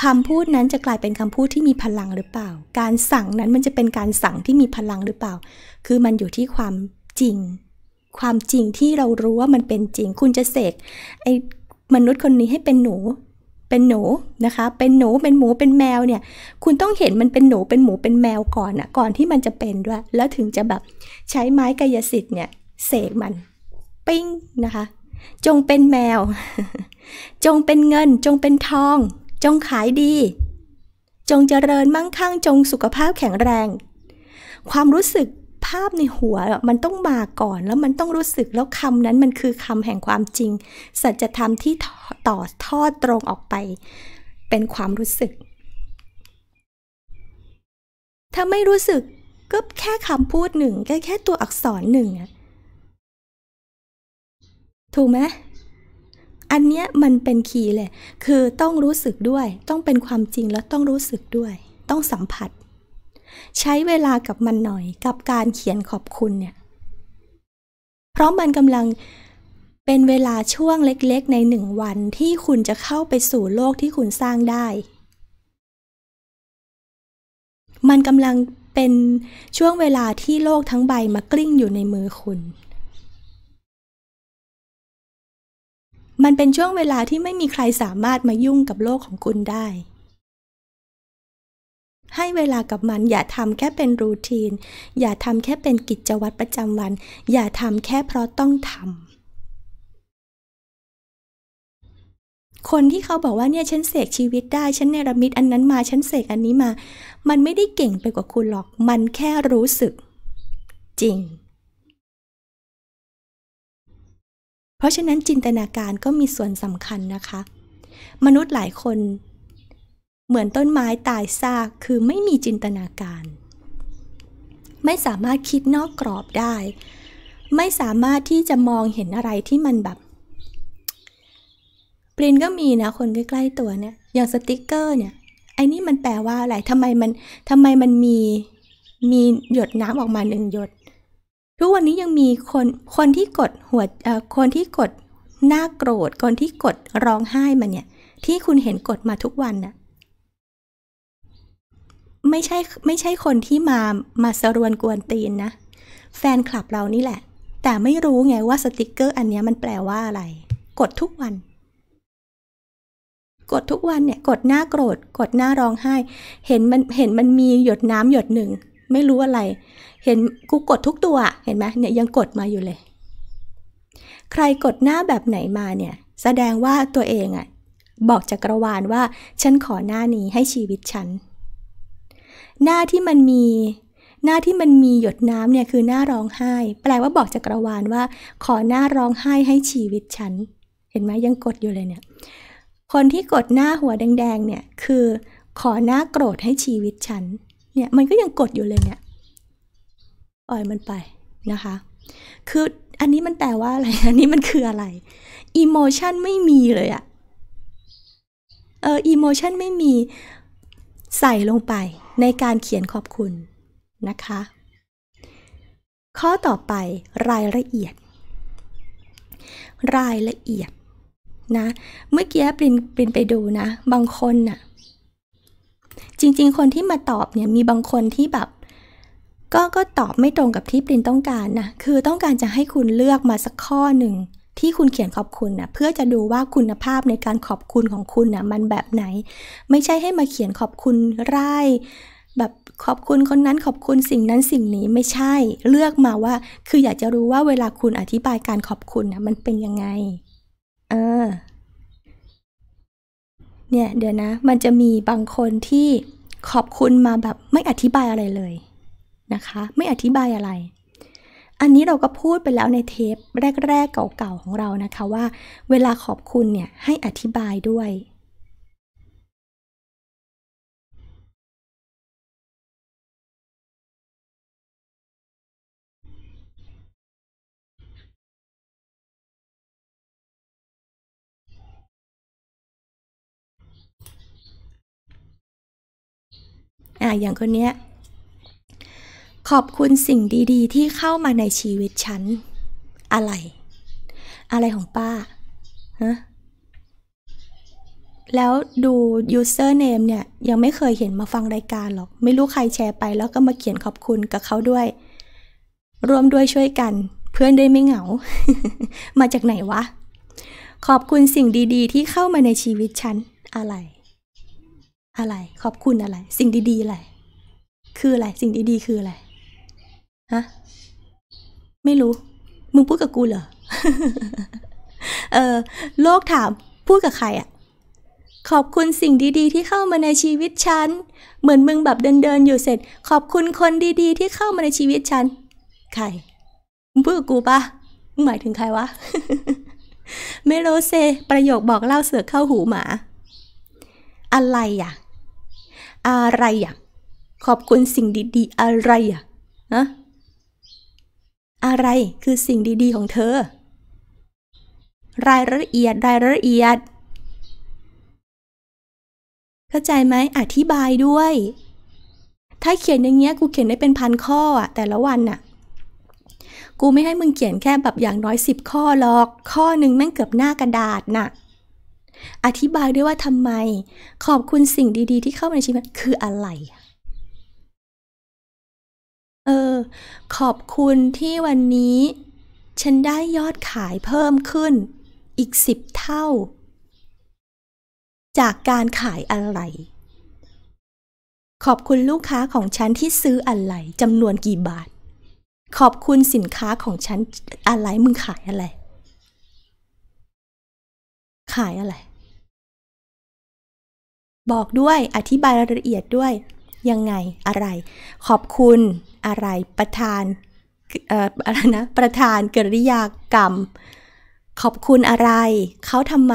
คำพูดนั้นจะกลายเป็นคำพูดที่มีพลังหรือเปล่า การสั่งนั้นมันจะเป็นการสั่งที่มีพลังหรือเปล่า คือมันอยู่ที่ความจริง ความจริงที่เรารู้ว่ามันเป็นจริง คุณจะเสกไอ้มนุษย์คนนี้ให้เป็นหนู เป็นหนูนะคะ เป็นหนูเป็นหมูเป็นแมวเนี่ย คุณต้องเห็นมันเป็นหนูเป็นหมูเป็นแมวก่อนอะก่อนที่มันจะเป็นด้วย แล้วถึงจะแบบใช้ไม้กายสิทธิ์เนี่ยเสกมันปิ้งนะคะจงเป็นแมว จงเป็นเงิน จงเป็นทอง จงขายดี จงเจริญมั่งคั่ง จงสุขภาพแข็งแรง ความรู้สึกภาพในหัวมันต้องมาก่อน แล้วมันต้องรู้สึกแล้วคำนั้นมันคือคำแห่งความจริงสัจธรรมที่ต่อทอดตรงออกไป เป็นความรู้สึก ถ้าไม่รู้สึกก็แค่คำพูดหนึ่ง แค่แค่ตัวอักษรหนึ่งอะถูกไหมอันเนี้ยมันเป็นคีย์เลย คือต้องรู้สึกด้วย ต้องเป็นความจริงแล้วต้องรู้สึกด้วย ต้องสัมผัส ใช้เวลากับมันหน่อยกับการเขียนขอบคุณเนี่ย เพราะมันกำลังเป็นเวลาช่วงเล็ก ๆ ในหนึ่งวันที่คุณจะเข้าไปสู่โลกที่คุณสร้างได้ มันกำลังเป็นช่วงเวลาที่โลกทั้งใบมากลิ้งอยู่ในมือคุณมันเป็นช่วงเวลาที่ไม่มีใครสามารถมายุ่งกับโลกของคุณได้ ให้เวลากับมันอย่าทำแค่เป็นรูทีน อย่าทำแค่เป็นกิจวัตรประจำวัน อย่าทำแค่เพราะต้องทำ คนที่เขาบอกว่าเนี่ยฉันเสกชีวิตได้ ฉันเนรมิตอันนั้นมา ฉันเสกอันนี้มา มันไม่ได้เก่งไปกว่าคุณหรอกมันแค่รู้สึก จริงเพราะฉะนั้นจินตนาการก็มีส่วนสำคัญนะคะ มนุษย์หลายคน เหมือนต้นไม้ตายซากคือไม่มีจินตนาการ ไม่สามารถคิดนอกกรอบได้ ไม่สามารถที่จะมองเห็นอะไรที่มันแบบปรินก็มีนะคนใกล้ๆตัวเนี่ยอย่างสติกเกอร์เนี่ยไอ้นี่มันแปลว่าอะไรทำไมมันทำไมมันมีมีหยดน้ำออกมาหนึ่งหยดทุกวันนี้ยังมีคน คนที่กดหัวคนที่กดหน้าโกรธ คนที่กดร้องไห้มันเนี่ย ที่คุณเห็นกดมาทุกวันน่ะไม่ใช่ไม่ใช่คนที่มามาสรวนกวนตีนนะ แฟนคลับเรานี่แหละ แต่ไม่รู้ไงว่าสติกเกอร์ อันนี้มันแปลว่าอะไร กดทุกวัน กดทุกวันเนี่ยกดหน้าโกรธกดหน้าร้องไห้ เห็นมันเห็นมันมีหยดน้ำหยดหนึ่งไม่รู้อะไร เห็นกูกดทุกตัวเห็นไหมเนี่ยยังกดมาอยู่เลย ใครกดหน้าแบบไหนมาเนี่ยแสดงว่าตัวเองอะบอกจักรวาลว่า ฉันขอหน้านี้ให้ชีวิตฉัน หน้าที่มันมีหน้าที่มันมีหยดน้ำเนี่ยคือหน้าร้องไห้ แปลว่าบอกจักรวาลว่า ขอหน้าร้องไห้ให้ชีวิตฉัน เห็นไหมยังกดอยู่เลยเนี่ย คนที่กดหน้าหัวแดงๆเนี่ยคือ ขอหน้าโกรธให้ชีวิตฉันเนี่ยมันก็ยังกดอยู่เลยเนี่ยปล่อยมันไป นะคะ คืออันนี้มันแปลว่าอะไรอันนี้มันคืออะไรอิโมชันไม่มีเลยอะเอออิโมชันไม่มีใส่ลงไปในการเขียนขอบคุณนะคะข้อต่อไปรายละเอียด รายละเอียดนะเมื่อกี้ปรินปรินไปดูนะบางคนน่ะจริงๆ คนที่มาตอบเนี่ยมีบางคนที่แบบ ก็ก็ตอบไม่ตรงกับที่ปรินต้องการนะคือต้องการจะให้คุณเลือกมาสักข้อหนึ่ง ที่คุณเขียนขอบคุณนะเพื่อจะดูว่าคุณภาพในการขอบคุณของคุณนะมันแบบไหน ไม่ใช่ให้มาเขียนขอบคุณไร่แบบขอบคุณคนนั้นขอบคุณสิ่งนั้นสิ่งนี้ไม่ใช่เลือกมาว่า คืออยากจะรู้ว่าเวลาคุณอธิบายการขอบคุณนะมันเป็นยังไง เออเนี่ยเดี๋ยวนะมันจะมีบางคนที่ขอบคุณมาแบบไม่อธิบายอะไรเลยนะคะไม่อธิบายอะไร อันนี้เราก็พูดไปแล้วในเทปแรกๆเก่าๆของเรานะคะว่า เวลาขอบคุณเนี่ยให้อธิบายด้วยอ่าอย่างคนเนี้ยขอบคุณสิ่งดีๆ ที่เข้ามาในชีวิตฉัน อะไร อะไรของป้าฮะแล้วดู username เนี่ย ยังไม่เคยเห็นมาฟังรายการหรอก ไม่รู้ใครแชร์ไปแล้วก็มาเขียนขอบคุณ กับเขาด้วยร่วมด้วยช่วยกันเพื่อนได้ไม่เหงา มาจากไหนวะ ขอบคุณสิ่งดีๆที่เข้ามาในชีวิตฉัน อะไรอะไรขอบคุณอะไร สิ่งดีๆ อะไร คืออะไร สิ่งดีๆ คืออะไร ฮะ ไม่รู้ มึงพูดกับกูเหรอ เออโลกถาม พูดกับใครอะขอบคุณสิ่งดีๆ ที่เข้ามาในชีวิตฉัน เหมือนมึงแบบเดินๆ อยู่เสร็จ ขอบคุณคนดีๆ ที่เข้ามาในชีวิตฉัน ใครมึงพูดกับกูปะมึงหมายถึงใครวะไม่รู้เซประโยคบอกเล่าเสือเข้าหูหมา อะไรอ่ะอะไรอ่ะ ขอบคุณสิ่งดี ๆ อะไรอ่ะนะอะไรคือสิ่งดีๆ ของเธอ รายละเอียดรายละเอียด เข้าใจไหมอธิบายด้วย ถ้าเขียนอย่างเงี้ยกูเขียนได้เป็นพันข้ออะแต่ละวันน่ะกูไม่ให้มึงเขียนแค่แบบอย่างน้อยสิบข้อหรอก ข้อหนึ่งแม่งเกือบหน้ากระดาษน่ะอธิบายด้วยว่าทำไม ขอบคุณสิ่งดีๆ ที่เข้ามาในชีวิตคืออะไร เออขอบคุณที่วันนี้ ฉันได้ยอดขายเพิ่มขึ้นอีกสิบเท่า จากการขาย อะไร ขอบคุณลูกค้าของฉันที่ซื้อ อะไรจำนวนกี่บาท ขอบคุณสินค้าของฉันอะไรมึงขายอะไร ขายอะไรบอกด้วย อธิบายรายละเอียดด้วย ยังไง อะไร ขอบคุณ อะไร ประธานอะไรนะประธานกริยากรรม ขอบคุณอะไร เขาทำไม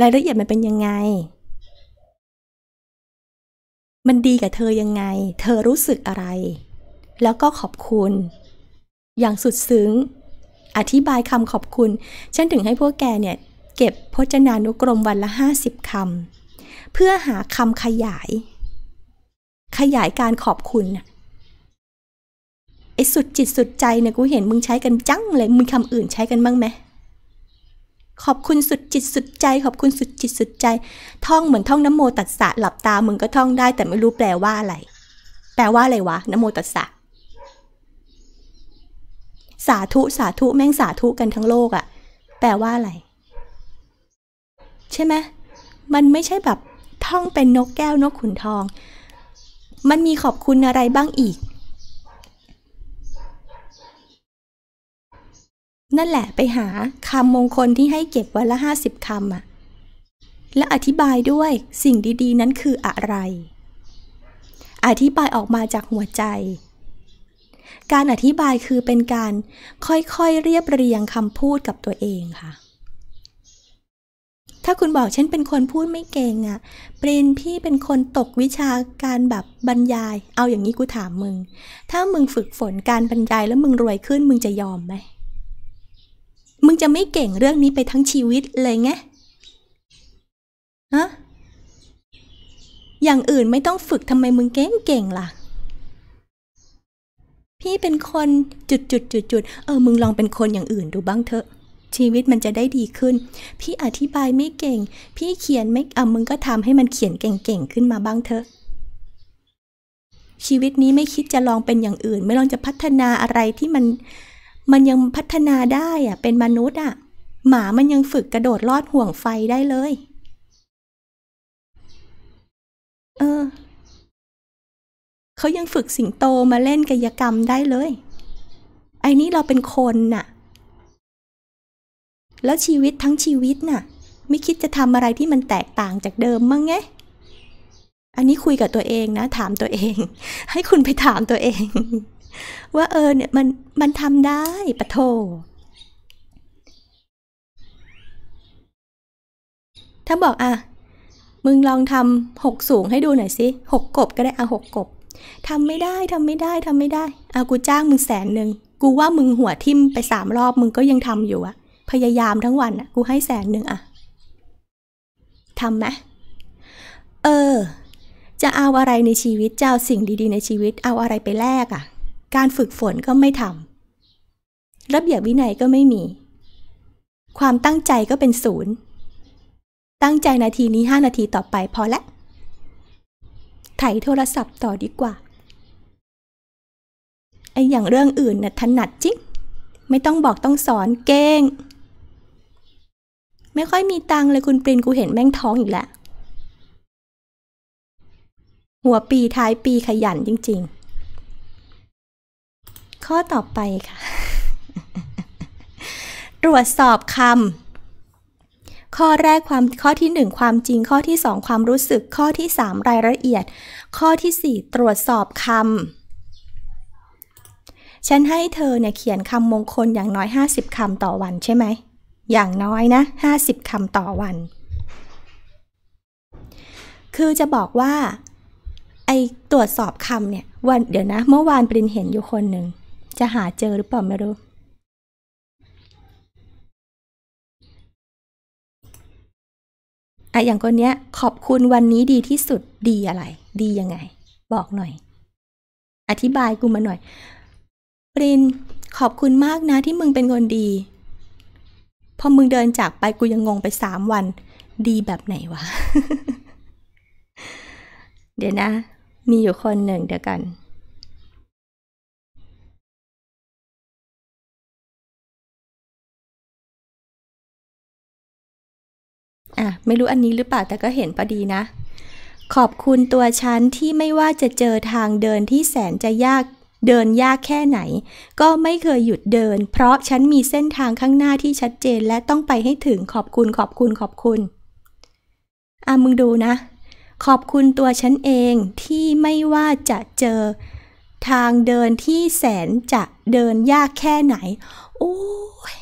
รายละเอียดมันเป็นยังไง มันดีกับเธอยังไง เธอรู้สึกอะไร แล้วก็ขอบคุณ อย่างสุดซึ้ง อธิบายคำขอบคุณฉันถึงให้พวกแกเนี่ยเก็บพจนานุกรมวันละห้าสิบคำเพื่อหาคำขยาย ขยายการขอบคุณไอ้สุดจิตสุดใจเนี่ยกูเห็นมึงใช้กันจังเลย มึงคำอื่นใช้กันบ้างไหม ขอบคุณสุดจิตสุดใจ ขอบคุณสุดจิตสุดใจ ท่องเหมือนท่องน้ำโมตัสสะหลับตา มึงก็ท่องได้แต่ไม่รู้แปลว่าอะไร แปลว่าอะไรวะน้ำโมตัสสะ สาธุสาธุแม่งสาธุกันทั้งโลกอะแปลว่าอะไร ใช่ไหม มันไม่ใช่แบบท่องเป็นนกแก้วนกขุนทอง มันมีขอบคุณอะไรบ้างอีก นั่นแหละไปหาคำมงคลที่ให้เก็บวันละห้าสิบคำอะและอธิบายด้วยสิ่งดีๆนั้นคืออะไร อธิบายออกมาจากหัวใจ การอธิบายคือเป็นการค่อย ๆ เรียบเรียงคำพูดกับตัวเองค่ะถ้าคุณบอกฉันเป็นคนพูดไม่เก่งอะ่ะ ปรินพี่เป็นคนตกวิชาการแบบบรรยาย เอาอย่างนี้กูถามมึง ถ้ามึงฝึกฝนการบรรยายแล้วมึงรวยขึ้น มึงจะยอมไหม มึงจะไม่เก่งเรื่องนี้ไปทั้งชีวิตเลยไงฮะอย่างอื่นไม่ต้องฝึกทำไมมึงเก่งเก่งล่ะ พี่เป็นคนจุดจุดจุดจุดเออมึงลองเป็นคนอย่างอื่นดูบ้างเถอะชีวิตมันจะได้ดีขึ้น พี่อธิบายไม่เก่ง พี่เขียนไม่ อ่ะ มึงก็ทำให้มันเขียนเก่งๆขึ้นมาบ้างเถอะ ชีวิตนี้ไม่คิดจะลองเป็นอย่างอื่น ไม่ลองจะพัฒนาอะไรที่มัน มันยังพัฒนาได้อะเป็นมนุษย์อะหมามันยังฝึกกระโดดลอดห่วงไฟได้เลย เออ เขายังฝึกสิงโตมาเล่นกายกรรมได้เลย ไอ้นี่เราเป็นคนน่ะแล้วชีวิตทั้งชีวิตน่ะ ไม่คิดจะทำอะไรที่มันแตกต่างจากเดิมมั้งไง อันนี้คุยกับตัวเองนะถามตัวเอง ให้คุณไปถามตัวเอง ว่าเออเนี่ยมันมันทำได้ปะโทถ้าบอกอ่ะ มึงลองทำหกสูงให้ดูหน่อยสิหกกบก็ได้อ่ะหกกบทำไม่ได้ทำไม่ได้ทำไม่ได้ออะกูจ้างมึงแสนหนึ่งกูว่ามึงหัวทิ่มไปสามรอบมึงก็ยังทำอยู่อะพยายามทั้งวันะกูให้แสนหนึ่งอะทำไหมเออ จะเอาอะไรในชีวิตจเจ้าสิ่งดีๆ ในชีวิต เอาอะไรไปแลกอะการฝึกฝนก็ไม่ทำระเบียบวินัยก็ไม่มี ความตั้งใจก็เป็นศูนย์ตั้งใจนาทีนี้ห้านาทีต่อไปพอละไถโทรศัพท์ต่อดีกว่า ไออย่างเรื่องอื่นนะ่ะถนัดจิิกไม่ต้องบอกต้องสอนเก้งไม่ค่อยมีตังเลยคุณปรินกูเห็นแม่งท้องอีกแล้วหัวปีท้ายปีขยันจริง ๆ ข้อต่อไปค่ะ ตรวจสอบคำข้อแรกความข้อที่ 1 ความจริง ข้อที่ 2 ความรู้สึกข้อที่ 3 รายละเอียด ข้อที่ 4 ตรวจสอบคำฉันให้เธอเนี่ยเขียนคำมงคลอย่างน้อย 50คำต่อวันใช่ไหมอย่างน้อยนะ 50คำต่อวัน คือจะบอกว่า ไอตรวจสอบคำเนี่ยวันเดี๋ยวนะ เมื่อวานปรินเห็นอยู่คนหนึ่งจะหาเจอหรือเปล่าไม่รู้อะอย่างคนเนี้ยขอบคุณวันนี้ดีที่สุดดีอะไร ดียังไง บอกหน่อย อธิบายกูมาหน่อย ปรินขอบคุณมากนะที่มึงเป็นคนดีพอมึงเดินจากไปกูยังงงไปสามวันดีแบบไหนวะ เดี๋ยวนะ มีอยู่คนหนึ่งเดียวกัน อ่ะ ไม่รู้อันนี้หรือเปล่าแต่ก็เห็นพอดีนะ ขอบคุณตัวฉันที่ไม่ว่าจะเจอทางเดินที่แสนจะยากเดินยากแค่ไหน ก็ไม่เคยหยุดเดิน เพราะฉันมีเส้นทางข้างหน้าที่ชัดเจน และต้องไปให้ถึงขอบคุณขอบคุณขอบคุณ อ่ะ มึงดูนะ ขอบคุณตัวฉันเองที่ไม่ว่าจะเจอ ทางเดินที่แสนจะเดินยากแค่ไหนโอ้ย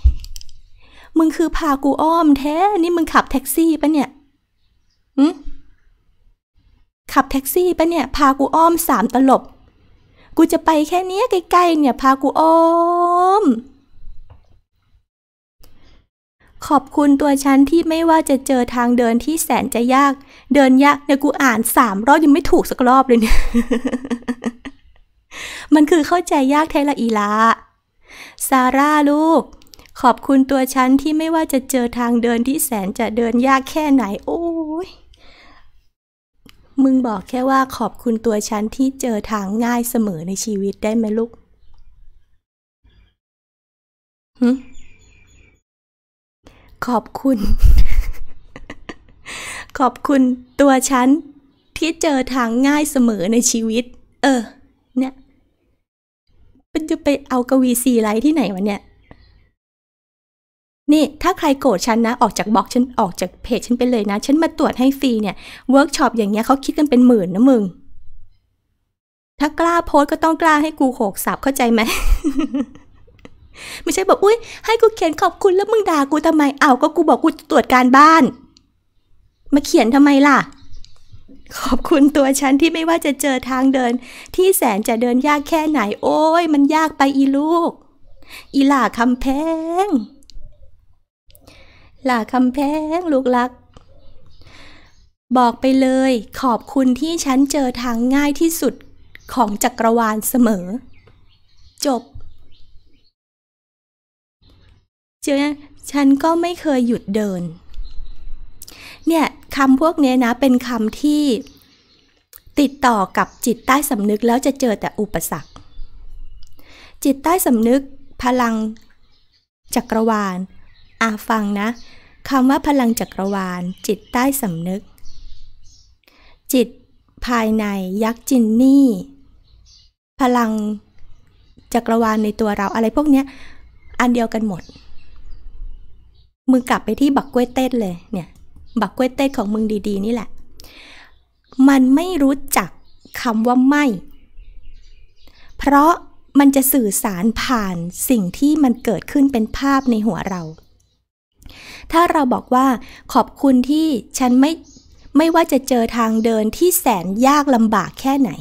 มึงคือพากูอ้อมแท้นี่มึงขับแท็กซี่ปะเนี่ยขับแท็กซี่ปะเนี่ยพากูอ้อมสามตลบกูจะไปแค่นี้ไกลๆเนี่ย พากูอ้อมขอบคุณตัวฉันที่ไม่ว่าจะเจอทางเดินที่แสนจะยาก เดินยากเนี่ยกูอ่านสามรอบยังไม่ถูกสักรอบเลยเนี่ย มันคือเข้าใจยากแทละอีลาซาร่าลูก ขอบคุณตัวฉันที่ไม่ว่าจะเจอทางเดินที่แสนจะเดินยากแค่ไหน โอ้ยมึงบอกแค่ว่าขอบคุณตัวฉันที่เจอทางง่ายเสมอในชีวิตได้ไหมลูกหึขอบคุณ ขอบคุณตัวฉันที่เจอทางง่ายเสมอในชีวิต เออ เนี่ยมันจะไปเอากวีสีไรที่ไหนวะเนี่ยนี่ ถ้าใครโกรธฉันนะออกจากบล็อกฉันออกจากเพจฉันไปเลยนะ ฉันมาตรวจให้ฟรีเนี่ยเวิร์กช็อปอย่างเงี้ย เขาคิดกันเป็นหมื่นนะมึง ถ้ากล้าโพสก็ต้องกล้าให้กูโขกสับเข้าใจไหมไม่ใช่แบบอุ้ยให้กูเขียนขอบคุณแล้วมึงด่ากูทำไมเอาก็กูบอกกูตรวจการบ้าน มาเขียนทำไมล่ะ ขอบคุณตัวฉันที่ไม่ว่าจะเจอทางเดิน ที่แสนจะเดินยากแค่ไหน โอ้ยมันยากไปอีลูก อีหล่าคำแพงหล่าคำแพงลูกลัก บอกไปเลย ขอบคุณที่ฉันเจอทางง่ายที่สุดของจักรวาลเสมอ จบ เจอฉันก็ไม่เคยหยุดเดิน เนี่ยคำพวกนี้นะเป็นคำที่ ติดต่อกับจิตใต้สำนึกแล้วจะเจอแต่อุปสรรคจิตใต้สำนึกพลัง จักรวาลอาฟังนะคำว่าพลังจักรวาล จิตใต้สำนึก จิตภายในยักษ์จินนี่ พลังจักรวาลในตัวเรา อะไรพวกเนี้ยอันเดียวกันหมด มึง กลับไปที่บักกล้วยเต้นเลยเนี่ย บักกล้วยเต้นของมึงดี ๆ นี่แหละ มันไม่รู้จักคำว่าไม่ เพราะมันจะสื่อสารผ่านสิ่งที่มันเกิดขึ้นเป็นภาพในหัวเราถ้าเราบอกว่าขอบคุณที่ฉันไม่ ไม่ว่าจะเจอทางเดินที่แสนยากลำบากแค่ไหน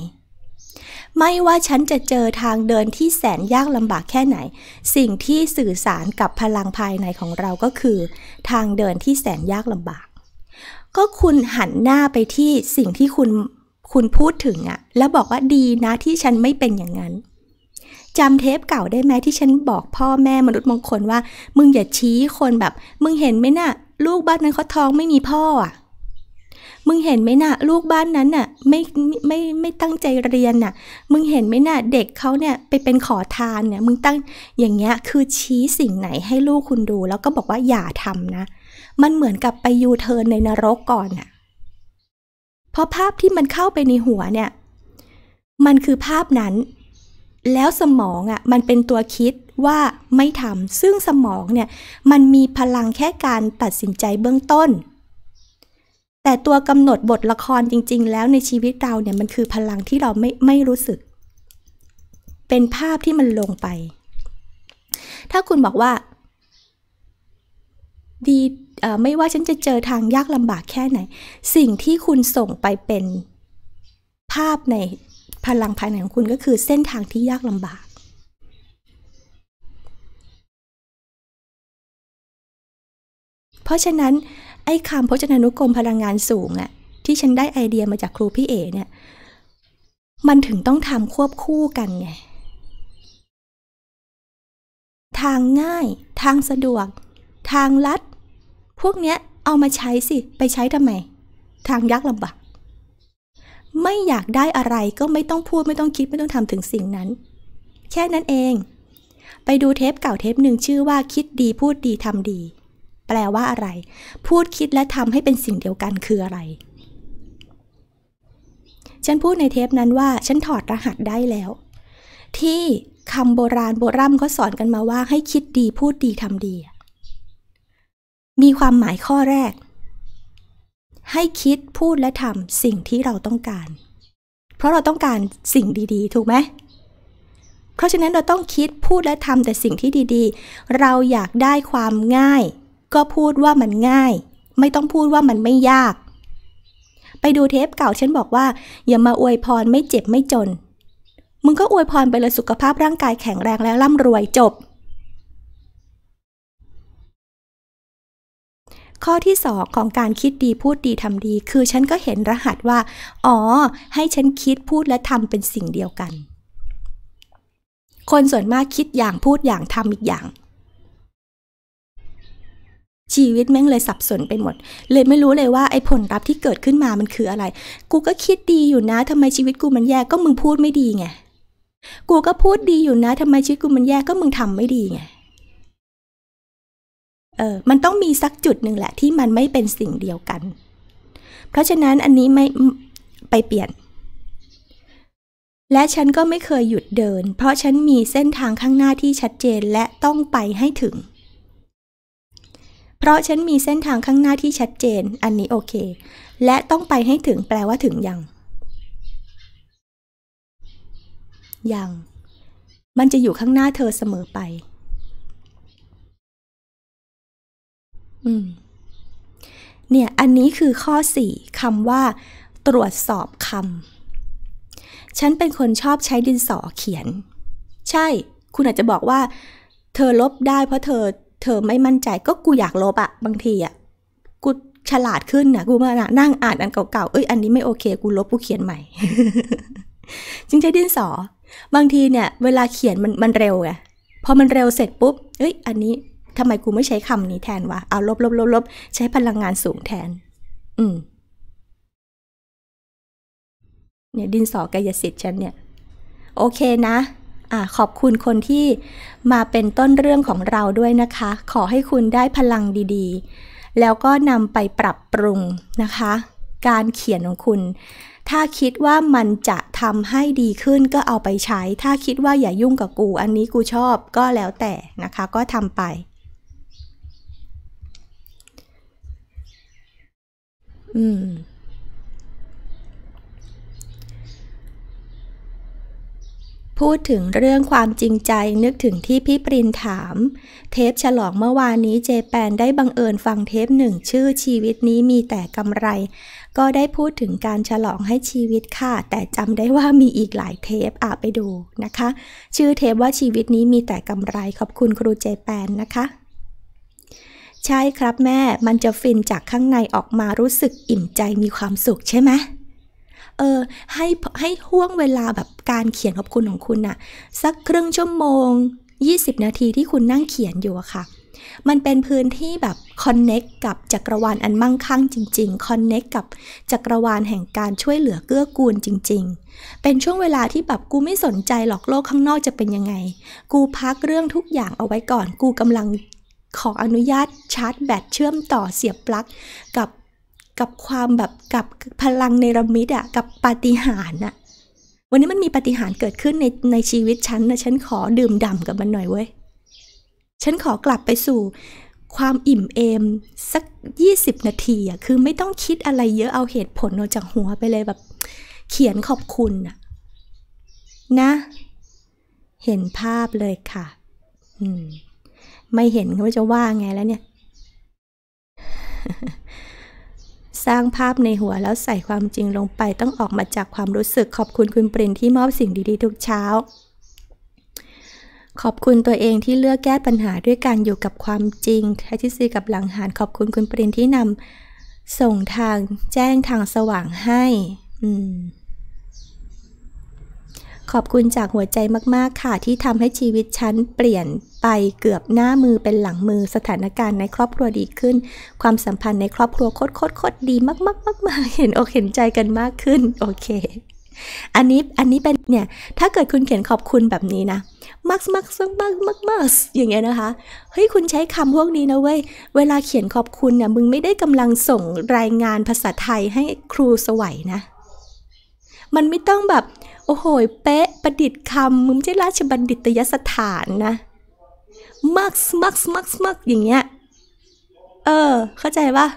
ไม่ว่าฉันจะเจอทางเดินที่แสนยากลำบากแค่ไหน สิ่งที่สื่อสารกับพลังภายในของเราก็คือทางเดินที่แสนยากลำบาก ก็คุณหันหน้าไปที่สิ่งที่คุณคุณพูดถึงอะแล้วบอกว่าดีนะที่ฉันไม่เป็นอย่างนั้นจำเทปเก่าได้ไหมที่ฉันบอกพ่อแม่มนุษย์มงคลว่า มึงอย่าชี้คนแบบ มึงเห็นไหมนะ่ะลูกบ้านนั้นเขาท้องไม่มีพ่ออ่ะมึงเห็นไหมนะ่ะลูกบ้านนั้นน่ะไม่ไม่ไม่ตั้งใจเรียนน่ะ มึงเห็นไหมนะ่ะเด็กเขาเนี่ยไปเป็นขอทานเนี่ยมึงตั้งอย่างเงี้ย คือชี้สิ่งไหนให้ลูกคุณดูแล้วก็บอกว่าอย่าทำนะ มันเหมือนกับไปยูเทิร์นในนรกก่อนน่ะเพราะภาพที่มันเข้าไปในหัวเนี่ย มันคือภาพนั้นแล้วสมองอะ่ะมันเป็นตัวคิดว่าไม่ทำซึ่งสมองเนี่ยมันมีพลังแค่การตัดสินใจเบื้องต้น แต่ตัวกำหนดบทละครจริง ๆ แล้วในชีวิตเราเนี่ยมันคือพลังที่เราไม่ไม่รู้สึก เป็นภาพที่มันลงไป ถ้าคุณบอกว่า ดีไม่ว่าฉันจะเจอทางยากลำบากแค่ไหน สิ่งที่คุณส่งไปเป็นภาพในพลังภายในของคุณก็คือเส้นทางที่ยากลำบาก เพราะฉะนั้นไอ้คำพจนานุกรมพลังงานสูงอะที่ฉันได้ไอเดียมาจากครูพี่เอเนี่ย มันถึงต้องทำควบคู่กันไง ทางง่าย ทางสะดวก ทางลัด พวกเนี้ยเอามาใช้สิ ไปใช้ทำไม ทางยากลำบากไม่อยากได้อะไรก็ไม่ต้องพูดไม่ต้องคิดไม่ต้องทำถึงสิ่งนั้น แค่นั้นเอง ไปดูเทปเก่าเทปหนึ่งชื่อว่า คิดดีพูดดีทำดี แปลว่าอะไร พูดคิดและทำให้เป็นสิ่งเดียวกันคืออะไร ฉันพูดในเทปนั้นว่าฉันถอดรหัสได้แล้ว ที่คำโบราณโบร่ำเขาสอนกันมาว่า ให้คิดดี พูดดีทำดี มีความหมายข้อแรกให้คิดพูดและทำสิ่งที่เราต้องการ เพราะเราต้องการสิ่งดี ๆ ถูกไหม เพราะฉะนั้นเราต้องคิดพูดและทำแต่สิ่งที่ดีๆ เราอยากได้ความง่าย ก็พูดว่ามันง่าย ไม่ต้องพูดว่ามันไม่ยาก ไปดูเทปเก่าฉันบอกว่า อย่ามาอวยพรไม่เจ็บไม่จน มึงก็อวยพรไปเลยสุขภาพร่างกายแข็งแรงและร่ำรวยจบข้อที่ 2 ของการคิดดีพูดดีทำดี คือฉันก็เห็นรหัสว่า อ๋อให้ฉันคิดพูดและทำเป็นสิ่งเดียวกัน คนส่วนมากคิดอย่างพูดอย่างทำอีกอย่าง ชีวิตแม่งเลยสับสนไปหมด เลยไม่รู้เลยว่าไอ้ผลลัพธ์ที่เกิดขึ้นมามันคืออะไร กูก็คิดดีอยู่นะทำไมชีวิตกูมันแย่ก็มึงพูดไม่ดีไง กูก็พูดดีอยู่นะทำไมชีวิตกูมันแย่ก็มึงทำไม่ดีไงเออมันต้องมีสักจุดหนึ่งแหละที่มันไม่เป็นสิ่งเดียวกัน เพราะฉะนั้นอันนี้ไม่ไปเปลี่ยน และฉันก็ไม่เคยหยุดเดิน เพราะฉันมีเส้นทางข้างหน้าที่ชัดเจนและต้องไปให้ถึง เพราะฉันมีเส้นทางข้างหน้าที่ชัดเจน อันนี้โอเค และต้องไปให้ถึงแปลว่าถึงยังยังมันจะอยู่ข้างหน้าเธอเสมอไปเนี่ย อันนี้คือข้อสี่คำว่า ตรวจสอบคำฉันเป็นคนชอบใช้ดินสอเขียน ใช่ คุณอาจจะบอกว่าเธอลบได้เพราะเธอเธอไม่มั่นใจก็กูอยากลบอะบางทีอะกูฉลาดขึ้นนะกูมานั่งอ่านอันเก่าๆเอ้ย อันนี้ไม่โอเค กูลบ กูเขียนใหม่จึงใช้ดินสอ บางทีเนี่ย เวลาเขียนมันมันเร็วไง พอมันเร็วเสร็จปุ๊บเอ้ย อันนี้ทำไมกูไม่ใช้คำนี้แทนวะ เอาลบลบลบลบใช้พลังงานสูงแทน อืมเนี่ยดินสอกายสิทธิ์ฉันเนี่ย โอเคนะอ่ะขอบคุณคนที่มาเป็นต้นเรื่องของเราด้วยนะคะ ขอให้คุณได้พลังดีๆ แล้วก็นำไปปรับปรุงนะคะ การเขียนของคุณ ถ้าคิดว่ามันจะทำให้ดีขึ้นก็เอาไปใช้ ถ้าคิดว่าอย่ายุ่งกับกู อันนี้กูชอบก็แล้วแต่นะคะ ก็ทำไปอืมพูดถึงเรื่องความจริงใจนึกถึงที่พี่ปรินถาม เทปฉลองเมื่อวานนี้เจแปน ได้บังเอิญฟังเทปหนึ่งชื่อชีวิตนี้มีแต่กำไร ก็ได้พูดถึงการฉลองให้ชีวิตค่ะแต่จำได้ว่ามีอีกหลายเทปอาไปดูนะคะ ชื่อเทปว่าชีวิตนี้มีแต่กำไรขอบคุณครูเจแปนนะคะใช่ครับแม่มันจะฟินจากข้างในออกมารู้สึกอิ่มใจมีความสุขใช่ไหมเออ ให้ให้ห่วงเวลาแบบการเขียนขอบคุณของคุณน่ะสักครึ่งชั่วโมง 20 นาทีที่คุณนั่งเขียนอยู่อะค่ะ มันเป็นพื้นที่แบบคอนเน็กกับจักรวาลอันมั่งคั่งจริงๆคอนเน็กกับจักรวาลแห่งการช่วยเหลือเกื้อกูลจริงๆ เป็นช่วงเวลาที่แบบกูไม่สนใจหรอกโลกข้างนอกจะเป็นยังไง กูพักเรื่องทุกอย่างเอาไว้ก่อนกูกำลังขออนุญาตชาร์จแบตเชื่อมต่อเสียบปลั๊กกับกับความแบบกับพลังในระมิดอะ กับปาฏิหาริย์อะวันนี้มันมีปาฏิหาริย์เกิดขึ้นในในชีวิตฉันนะฉันขอดื่มด่ำกับมันหน่อยเว้ย ฉันขอกลับไปสู่ความอิ่มเอมสัก 20 นาทีอะ คือไม่ต้องคิดอะไรเยอะเอาเหตุผลออกจากหัวไปเลยแบบเขียนขอบคุณอะนะ เห็นภาพเลยค่ะ อืมไม่เห็นเขาจะว่าไงแล้วเนี่ย สร้างภาพในหัวแล้วใส่ความจริงลงไป ต้องออกมาจากความรู้สึก ขอบคุณคุณปรินที่มอบสิ่งดีๆ ทุกเช้า ขอบคุณตัวเองที่เลือกแก้ปัญหาด้วยการอยู่กับความจริงแท้ที่สีกับหลังหารขอบคุณคุณปรินที่นำส่งทางแจ้งทางสว่างให้ อืมขอบคุณจากหัวใจมากๆ ค่ะที่ทำให้ชีวิตฉันเปลี่ยนไปเกือบหน้ามือเป็นหลังมือสถานการณ์ในครอบครัวดีขึ้น ความสัมพันธ์ในครอบครัวโคตรโคตรโคตรดีมากๆมากมากเห็นอกเห็นใจกันมากขึ้นโอเค อันนี้อันนี้เป็นเนี่ย ถ้าเกิดคุณเขียนขอบคุณแบบนี้นะมักมักมักมักมักมักอย่างเงี้ยนะคะ เฮ้ยคุณใช้คำพวกนี้นะเว้ยเวลาเขียนขอบคุณเนี่ยมึงไม่ได้กำลังส่งรายงานภาษาไทยให้ครูสวัยนะมันไม่ต้องแบบ โอ้โหเป๊ะประดิษฐ์คำมึงไม่ใช่ราชบัณฑิตยสถานนะมักมักมักมักอย่างเงี้ย เออ เข้าใจปะ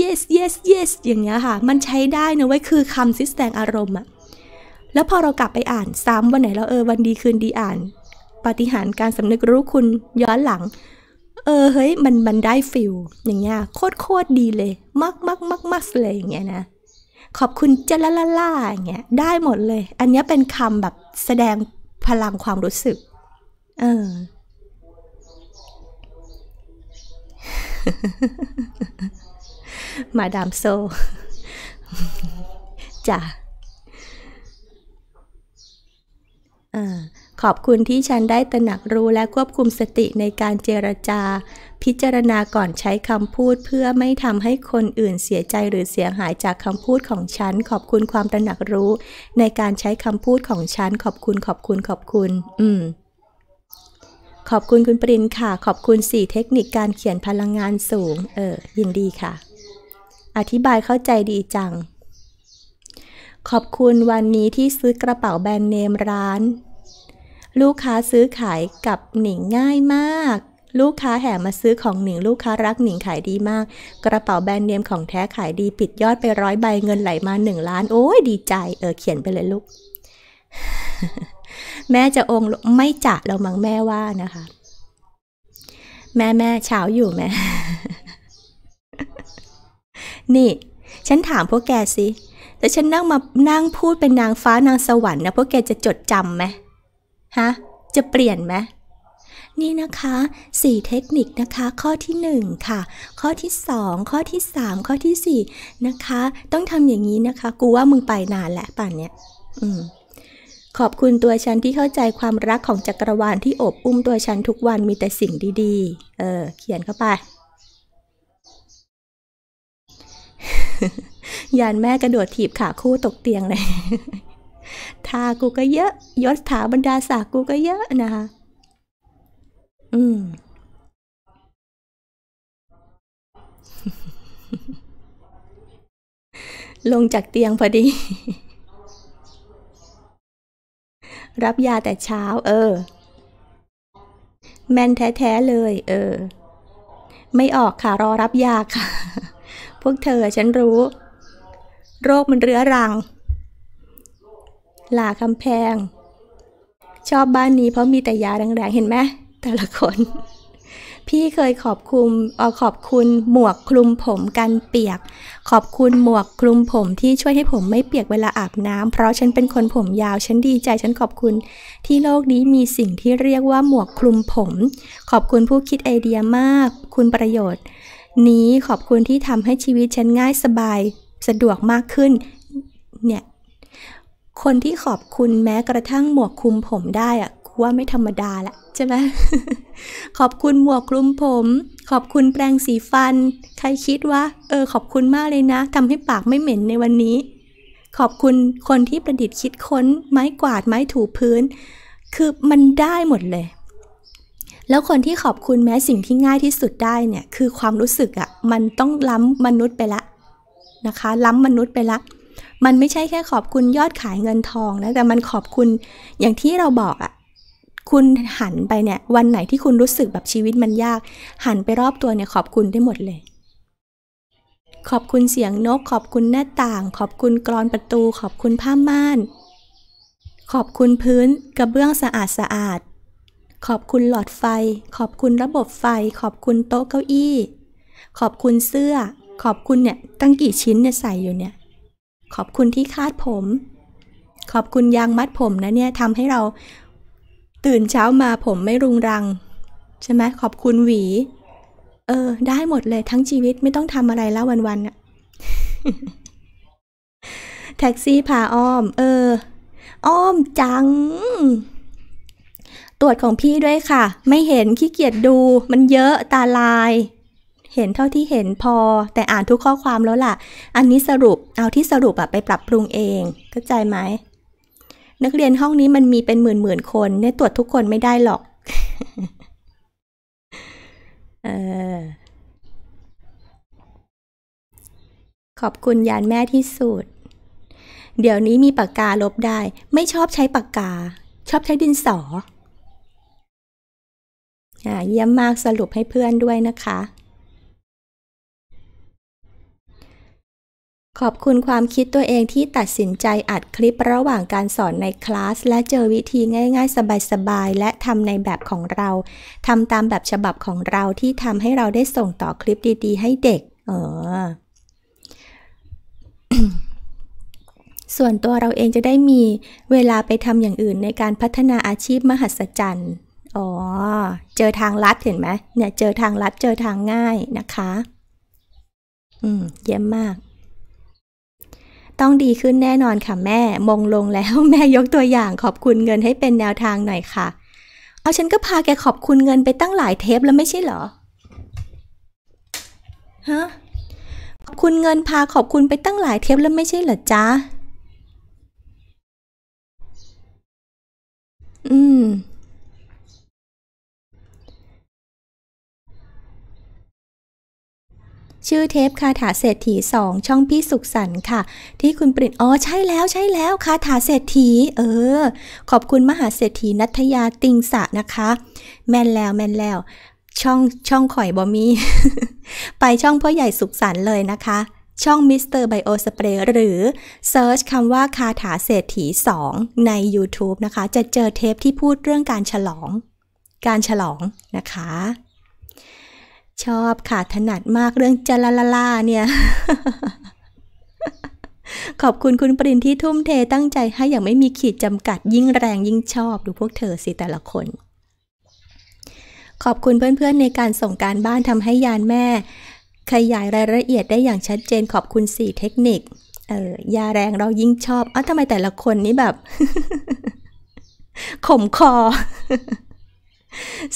yes yes yes อย่างเงี้ยค่ะ มันใช้ได้นะเว้ยคือคำซิสแตงอารมณ์อะแล้วพอเรากลับไปอ่านซ้ำวันไหนเราเออวันดีคืนดีอ่าน ปฏิหารการสำนึกรู้คุณย้อนหลัง เออเฮ้ย มันมันได้ฟิลอย่างเงี้ยโคตรโคตรดีเลยมากมากมากมากเลยอย่างเงี้ยนะขอบคุณเจลาลาลาอย่างเงี้ยได้หมดเลย อันนี้เป็นคำแบบแสดงพลังความรู้สึก เออมาดามโซจ้ะอ่าขอบคุณที่ฉันได้ตระหนักรู้และควบคุมสติในการเจรจา พิจารณาก่อนใช้คำพูดเพื่อไม่ทำให้คนอื่นเสียใจหรือเสียหายจากคำพูดของฉัน ขอบคุณความตระหนักรู้ ในการใช้คำพูดของฉัน ขอบคุณขอบคุณขอบคุณ อืม ขอบคุณคุณปรินค่ะ ขอบคุณ 4 เทคนิคการเขียนพลังงานสูง เออ ยินดีค่ะ อธิบายเข้าใจดีจัง ขอบคุณวันนี้ที่ซื้อกระเป๋าแบรนด์เนมร้านลูกค้าซื้อขายกับหนิงง่ายมาก ลูกค้าแห่มาซื้อของหนิง ลูกค้ารักหนิงขายดีมาก กระเป๋าแบรนด์เนมของแท้ขายดีปิดยอดไปร้อยใบเงินไหลมาหนึ่งล้าน โอ้ยดีใจ เออเขียนไปเลยลูก แม่จะองค์ไม่จะเรามังแม่ว่านะคะ แม่แม่เช้าอยู่แม่นี่ ฉันถามพวกแกสิ แต่ฉันนั่งมานั่งพูดเป็นนางฟ้านางสวรรค์นะพวกแกจะจดจำไหมฮะ จะเปลี่ยนไหมนี่นะคะ 4 เทคนิคนะคะ ข้อที่ 1 ค่ะ ข้อที่2ข้อที่3ข้อที่4นะคะ ต้องทำอย่างนี้นะคะ กูว่ามึงไปนานแล้วป่านเนี้ยอืมขอบคุณตัวฉันที่เข้าใจความรักของจักรวาลที่อบอุ้มตัวฉันทุกวันมีแต่สิ่งดีๆ เออเขียนเข้าไปยานแม่กระโดดถีบขาคู่ตกเตียงเลยทากูก็เยอะ ยศถาบรรดาศักดิ์กูก็เยอะนะคะอืมลงจากเตียงพอดี รับยาแต่เช้า เออ แมนแท้ ๆ เลย เออ ไม่ออกค่ะ รอรับยาค่ะ พวกเธอฉันรู้ โรคมันเรื้อรังหลาคำแพง ชอบบ้านนี้เพราะมีแต่ยาแรงๆเห็นไหมแต่ละคน พี่เคยขอบคุณเออขอบคุณหมวกคลุมผมกันเปียก ขอบคุณหมวกคลุมผม ที่ช่วยให้ผมไม่เปียกเวลาอาบน้ำเพราะฉันเป็นคนผมยาว ฉันดีใจฉันขอบคุณที่โลกนี้มีสิ่งที่เรียกว่าหมวกคลุมผม ขอบคุณผู้คิดไอเดียมาก คุณประโยชน์ นี้ขอบคุณที่ทำให้ชีวิตฉันง่ายสบาย สะดวกมากขึ้น เนี่ยคนที่ขอบคุณแม้กระทั่งหมวกคลุมผมได้อะกูว่าไม่ธรรมดาละใช่ไหมขอบคุณหมวกคลุมผม ขอบคุณแปรงสีฟัน ใครคิดว่าเออขอบคุณมากเลยนะทำให้ปากไม่เหม็นในวันนี้ ขอบคุณคนที่ประดิษฐ์คิดค้นไม้กวาดไม้ถูพื้น คือมันได้หมดเลย แล้วคนที่ขอบคุณแม้สิ่งที่ง่ายที่สุดได้เนี่ย คือความรู้สึกอะ่ะมันต้องล้ำมนุษย์ไปละนะคะล้ำมนุษย์ไปละมันไม่ใช่แค่ขอบคุณยอดขายเงินทองนะ แต่มันขอบคุณอย่างที่เราบอกอะคุณหันไปเนี่ย วันไหนที่คุณรู้สึกแบบชีวิตมันยาก หันไปรอบตัวเนี่ย ขอบคุณได้หมดเลย ขอบคุณเสียงนก ขอบคุณหน้าต่าง ขอบคุณกรอนประตู ขอบคุณผ้าม่าน ขอบคุณพื้นกระเบื้องสะอาดสะอาด ขอบคุณหลอดไฟ ขอบคุณระบบไฟ ขอบคุณโต๊ะเก้าอี้ ขอบคุณเสื้อ ขอบคุณเนี่ยตั้งกี่ชิ้นเนี่ยใส่อยู่เนี่ยขอบคุณที่คาดผม ขอบคุณยางมัดผมนะเนี่ยทำให้เราตื่นเช้ามาผมไม่รุงรัง ใช่ไหม ขอบคุณหวี เออ ได้หมดเลยทั้งชีวิตไม่ต้องทำอะไรแล้ววันๆนะแท็กซี่พาอ้อม เออ อ้อมจัง ตรวจของพี่ด้วยค่ะ ไม่เห็นขี้เกียจดูมันเยอะตาลายเห็นเท่าที่เห็นพอแต่อ่านทุกข้อความแล้วล่ะ อันนี้สรุป เอาที่สรุปอะไปปรับปรุงเอง เข้าใจไหมนักเรียนห้องนี้มันมีเป็นหมื่นหมื่นคนเนี่ยตรวจทุกคนไม่ได้หรอกเออขอบคุณยานแม่ที่สุด เดี๋ยวนี้มีปากกาลบได้ ไม่ชอบใช้ปากกา ชอบใช้ดินสออ่าเยี่ยมมากสรุปให้เพื่อนด้วยนะคะขอบคุณความคิดตัวเองที่ตัดสินใจอัดคลิประหว่างการสอนในคลาส และเจอวิธีง่ายๆสบายๆ และทำในแบบของเราทำตามแบบฉบับของเราที่ทำให้เราได้ส่งต่อคลิปดีๆให้เด็กเออส่วนตัวเราเองจะได้มีเวลาไปทำอย่างอื่นในการพัฒนาอาชีพมหัศจรรย์อ๋อเจอทางลัดเห็นไหมเนี่ยเจอทางลัดเจอทางง่ายนะคะอืมเยี่ยมมากต้องดีขึ้นแน่นอนค่ะแม่ มงลงแล้วแม่ยกตัวอย่างขอบคุณเงินให้เป็นแนวทางหน่อยค่ะ เอาฉันก็พาแกขอบคุณเงินไปตั้งหลายเทปแล้วไม่ใช่เหรอ ฮะ ขอบคุณเงินพาขอบคุณไปตั้งหลายเทปแล้วไม่ใช่เหรอจ๊ะอืมชื่อเทปคาถาเศรษฐีสองช่องพี่สุขสันค่ะ ที่คุณปริญอ๋อใช่แล้วใช่แล้วคาถาเศรษฐีเออ ขอบคุณมหาเศรษฐีนัทยาติงสะนะคะ แม่นแล้ว แม่นแล้ว ช่องช่องข่อยบอมีไปช่องพ่อใหญ่สุขสันเลยนะคะ ช่องมิสเตอร์ไบโอสเปรย์หรือเซิร์ชคำว่าคาถาเศรษฐี2 ใน YouTube นะคะ จะเจอเทปที่พูดเรื่องการฉลอง การฉลองนะคะชอบค่ะถนัดมากเรื่องจลาลาลา เนี่ย ขอบคุณคุณปรินที่ทุ่มเทตั้งใจให้อย่างไม่มีขีดจำกัด ยิ่งแรงยิ่งชอบดูพวกเธอสิแต่ละคน ขอบคุณเพื่อนๆในการส่งการบ้านทำให้ยานแม่ ขยายรายละเอียดได้อย่างชัดเจน ขอบคุณสี่เทคนิค เออยาแรงเรายิ่งชอบอ้าทำไมแต่ละคนนี้แบบ ขมคอ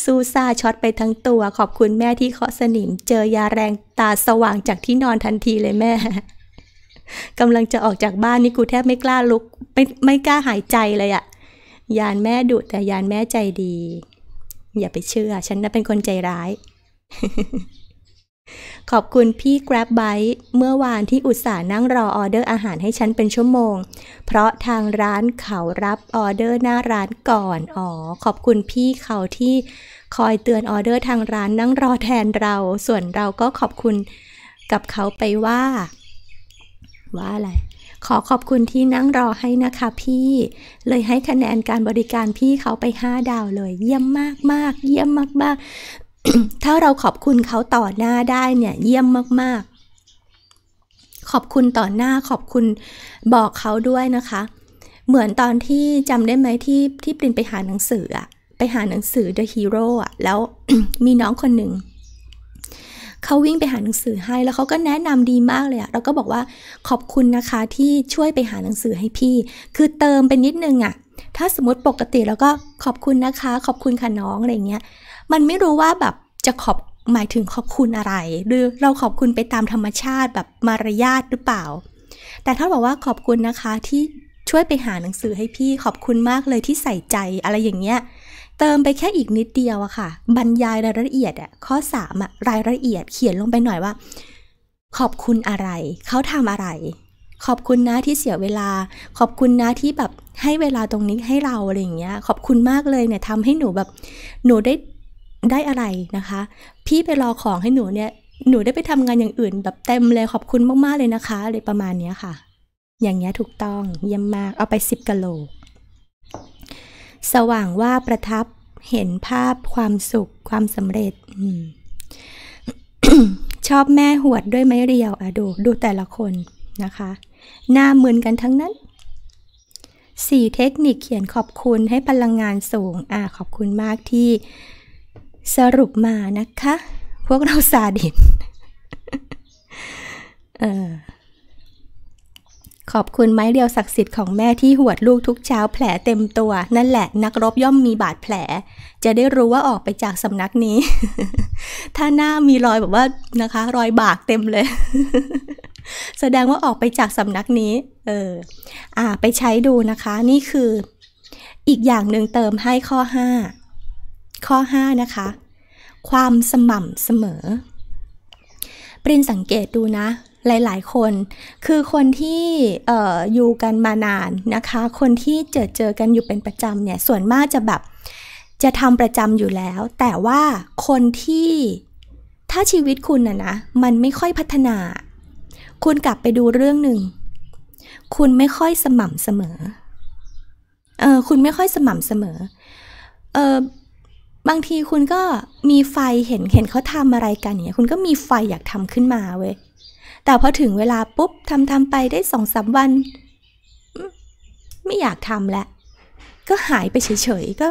ซูซาช็อตไปทั้งตัว ขอบคุณแม่ที่เคาะสนิม เจอยาแรงตาสว่างจากที่นอนทันทีเลยแม่ กำลังจะออกจากบ้าน นี่กูแทบไม่กล้าลุกไม่ไม่กล้าหายใจเลยอะยานแม่ดุแต่ยานแม่ใจดี อย่าไปเชื่อ ฉันน่ะเป็นคนใจร้ายขอบคุณพี่ Grab Bite เมื่อวานที่อุตส่าห์นั่งรอออเดอร์อาหารให้ฉันเป็นชั่วโมง เพราะทางร้านเขารับออเดอร์หน้าร้านก่อนอ๋อขอบคุณพี่เขาที่คอยเตือนออเดอร์ทางร้านนั่งรอแทนเรา ส่วนเราก็ขอบคุณกับเขาไปว่า ว่าอะไร ขอขอบคุณที่นั่งรอให้นะคะ พี่ เลยให้คะแนนการบริการพี่เขาไป5ดาวเลย เยี่ยมมากมากเยี่ยมมากมากถ้าเราขอบคุณเขาต่อหน้าได้เนี่ย เยี่ยมมาก ๆ ขอบคุณต่อหน้าขอบคุณบอกเขาด้วยนะคะ เหมือนตอนที่จำได้ไหมที่ที่ปรินไปหาหนังสืออะไปหาหนังสือ The Hero อะแล้วมีน้องคนหนึ่ง เขาวิ่งไปหาหนังสือให้ แล้วเขาก็แนะนำดีมากเลยอะเราก็บอกว่าขอบคุณนะคะที่ช่วยไปหาหนังสือให้พี่ คือเติมไปนิดนึงอะถ้าสมมติปกติเราก็ขอบคุณนะคะ ขอบคุณค่ะน้องอะไรเงี้ยมันไม่รู้ว่าแบบจะขอบหมายถึงขอบคุณอะไร หรือเราขอบคุณไปตามธรรมชาติ แบบมารยาท หรือเปล่า แต่ถ้าบอกว่าขอบคุณนะคะที่ช่วยไปหาหนังสือให้พี่ ขอบคุณมากเลยที่ใส่ใจอะไรอย่างเงี้ย เติมไปแค่อีกนิดเดียวอะค่ะ บรรยายรายละเอียดอะข้อ3อะรายละเอียดเขียนลงไปหน่อยว่า ขอบคุณอะไร เขาทำอะไร ขอบคุณนะที่เสียเวลา ขอบคุณนะที่แบบให้เวลาตรงนี้ให้เราอะไรอย่างเงี้ยขอบคุณมากเลยเนี่ยทำให้หนูแบบหนูได้ได้อะไรนะคะ พี่ไป รอของให้หนู เนี่ย หนูได้ไปทำงานอย่างอื่น แบบเต็มเลยขอบคุณมาก ๆ เลยนะคะอะไรประมาณนี้ค่ะ อย่างเงี้ย ถูกต้องเยี่ยมมากเอา ไปสิบกะโลสว่างว่าประทับเห็นภาพ ความสุข ความสำเร็จ ชอบแม่ หวด ด้วยไม้เรียวอะดู ดูแต่ละคนนะคะ หน้าเหมือนกันทั้งนั้นสี่เทคนิคเขียนขอบคุณให้พลังงานสูงอ่ะขอบคุณมากที่สรุปมานะคะ พวกเราซาดินออขอบคุณไม้เรียวศักดิ์สิทธิ์ของแม่ที่หวดลูกทุกเช้าแผลเต็มตัว นั่นแหละนักรบย่อมมีบาดแผล จะได้รู้ว่าออกไปจากสำนักนี้ ถ้าหน้ามีรอยแบบว่านะคะ รอยบากเต็มเลย แสดงว่าออกไปจากสำนักนี้เอออ่า ไปใช้ดูนะคะ นี่คือ อีกอย่างหนึ่งเติมให้ข้อห้าข้อ 5 นะคะ ความสม่ำเสมอปรินสังเกตดูนะ หลายๆ คนคือคนที่ออยู่กันมานานนะคะ คนที่เจอเจอกันอยู่เป็นประจำเนี่ย ส่วนมากจะแบบจะทำประจำอยู่แล้ว แต่ว่าคนที่ถ้าชีวิตคุณนะนะ มันไม่ค่อยพัฒนา คุณกลับไปดูเรื่องหนึ่ง คุณไม่ค่อยสม่ำเสมอเออคุณไม่ค่อยสม่ำเสมอ เออบางทีคุณก็มีไฟเห็นเห็นเขาทำอะไรกันเนี่ยคุณก็มีไฟอยากทำขึ้นมาเว้ยแต่พอถึงเวลาปุ๊บทำทำไปได้สองสามวัน ไม่อยากทำแล้วก็หายไปเฉยๆก็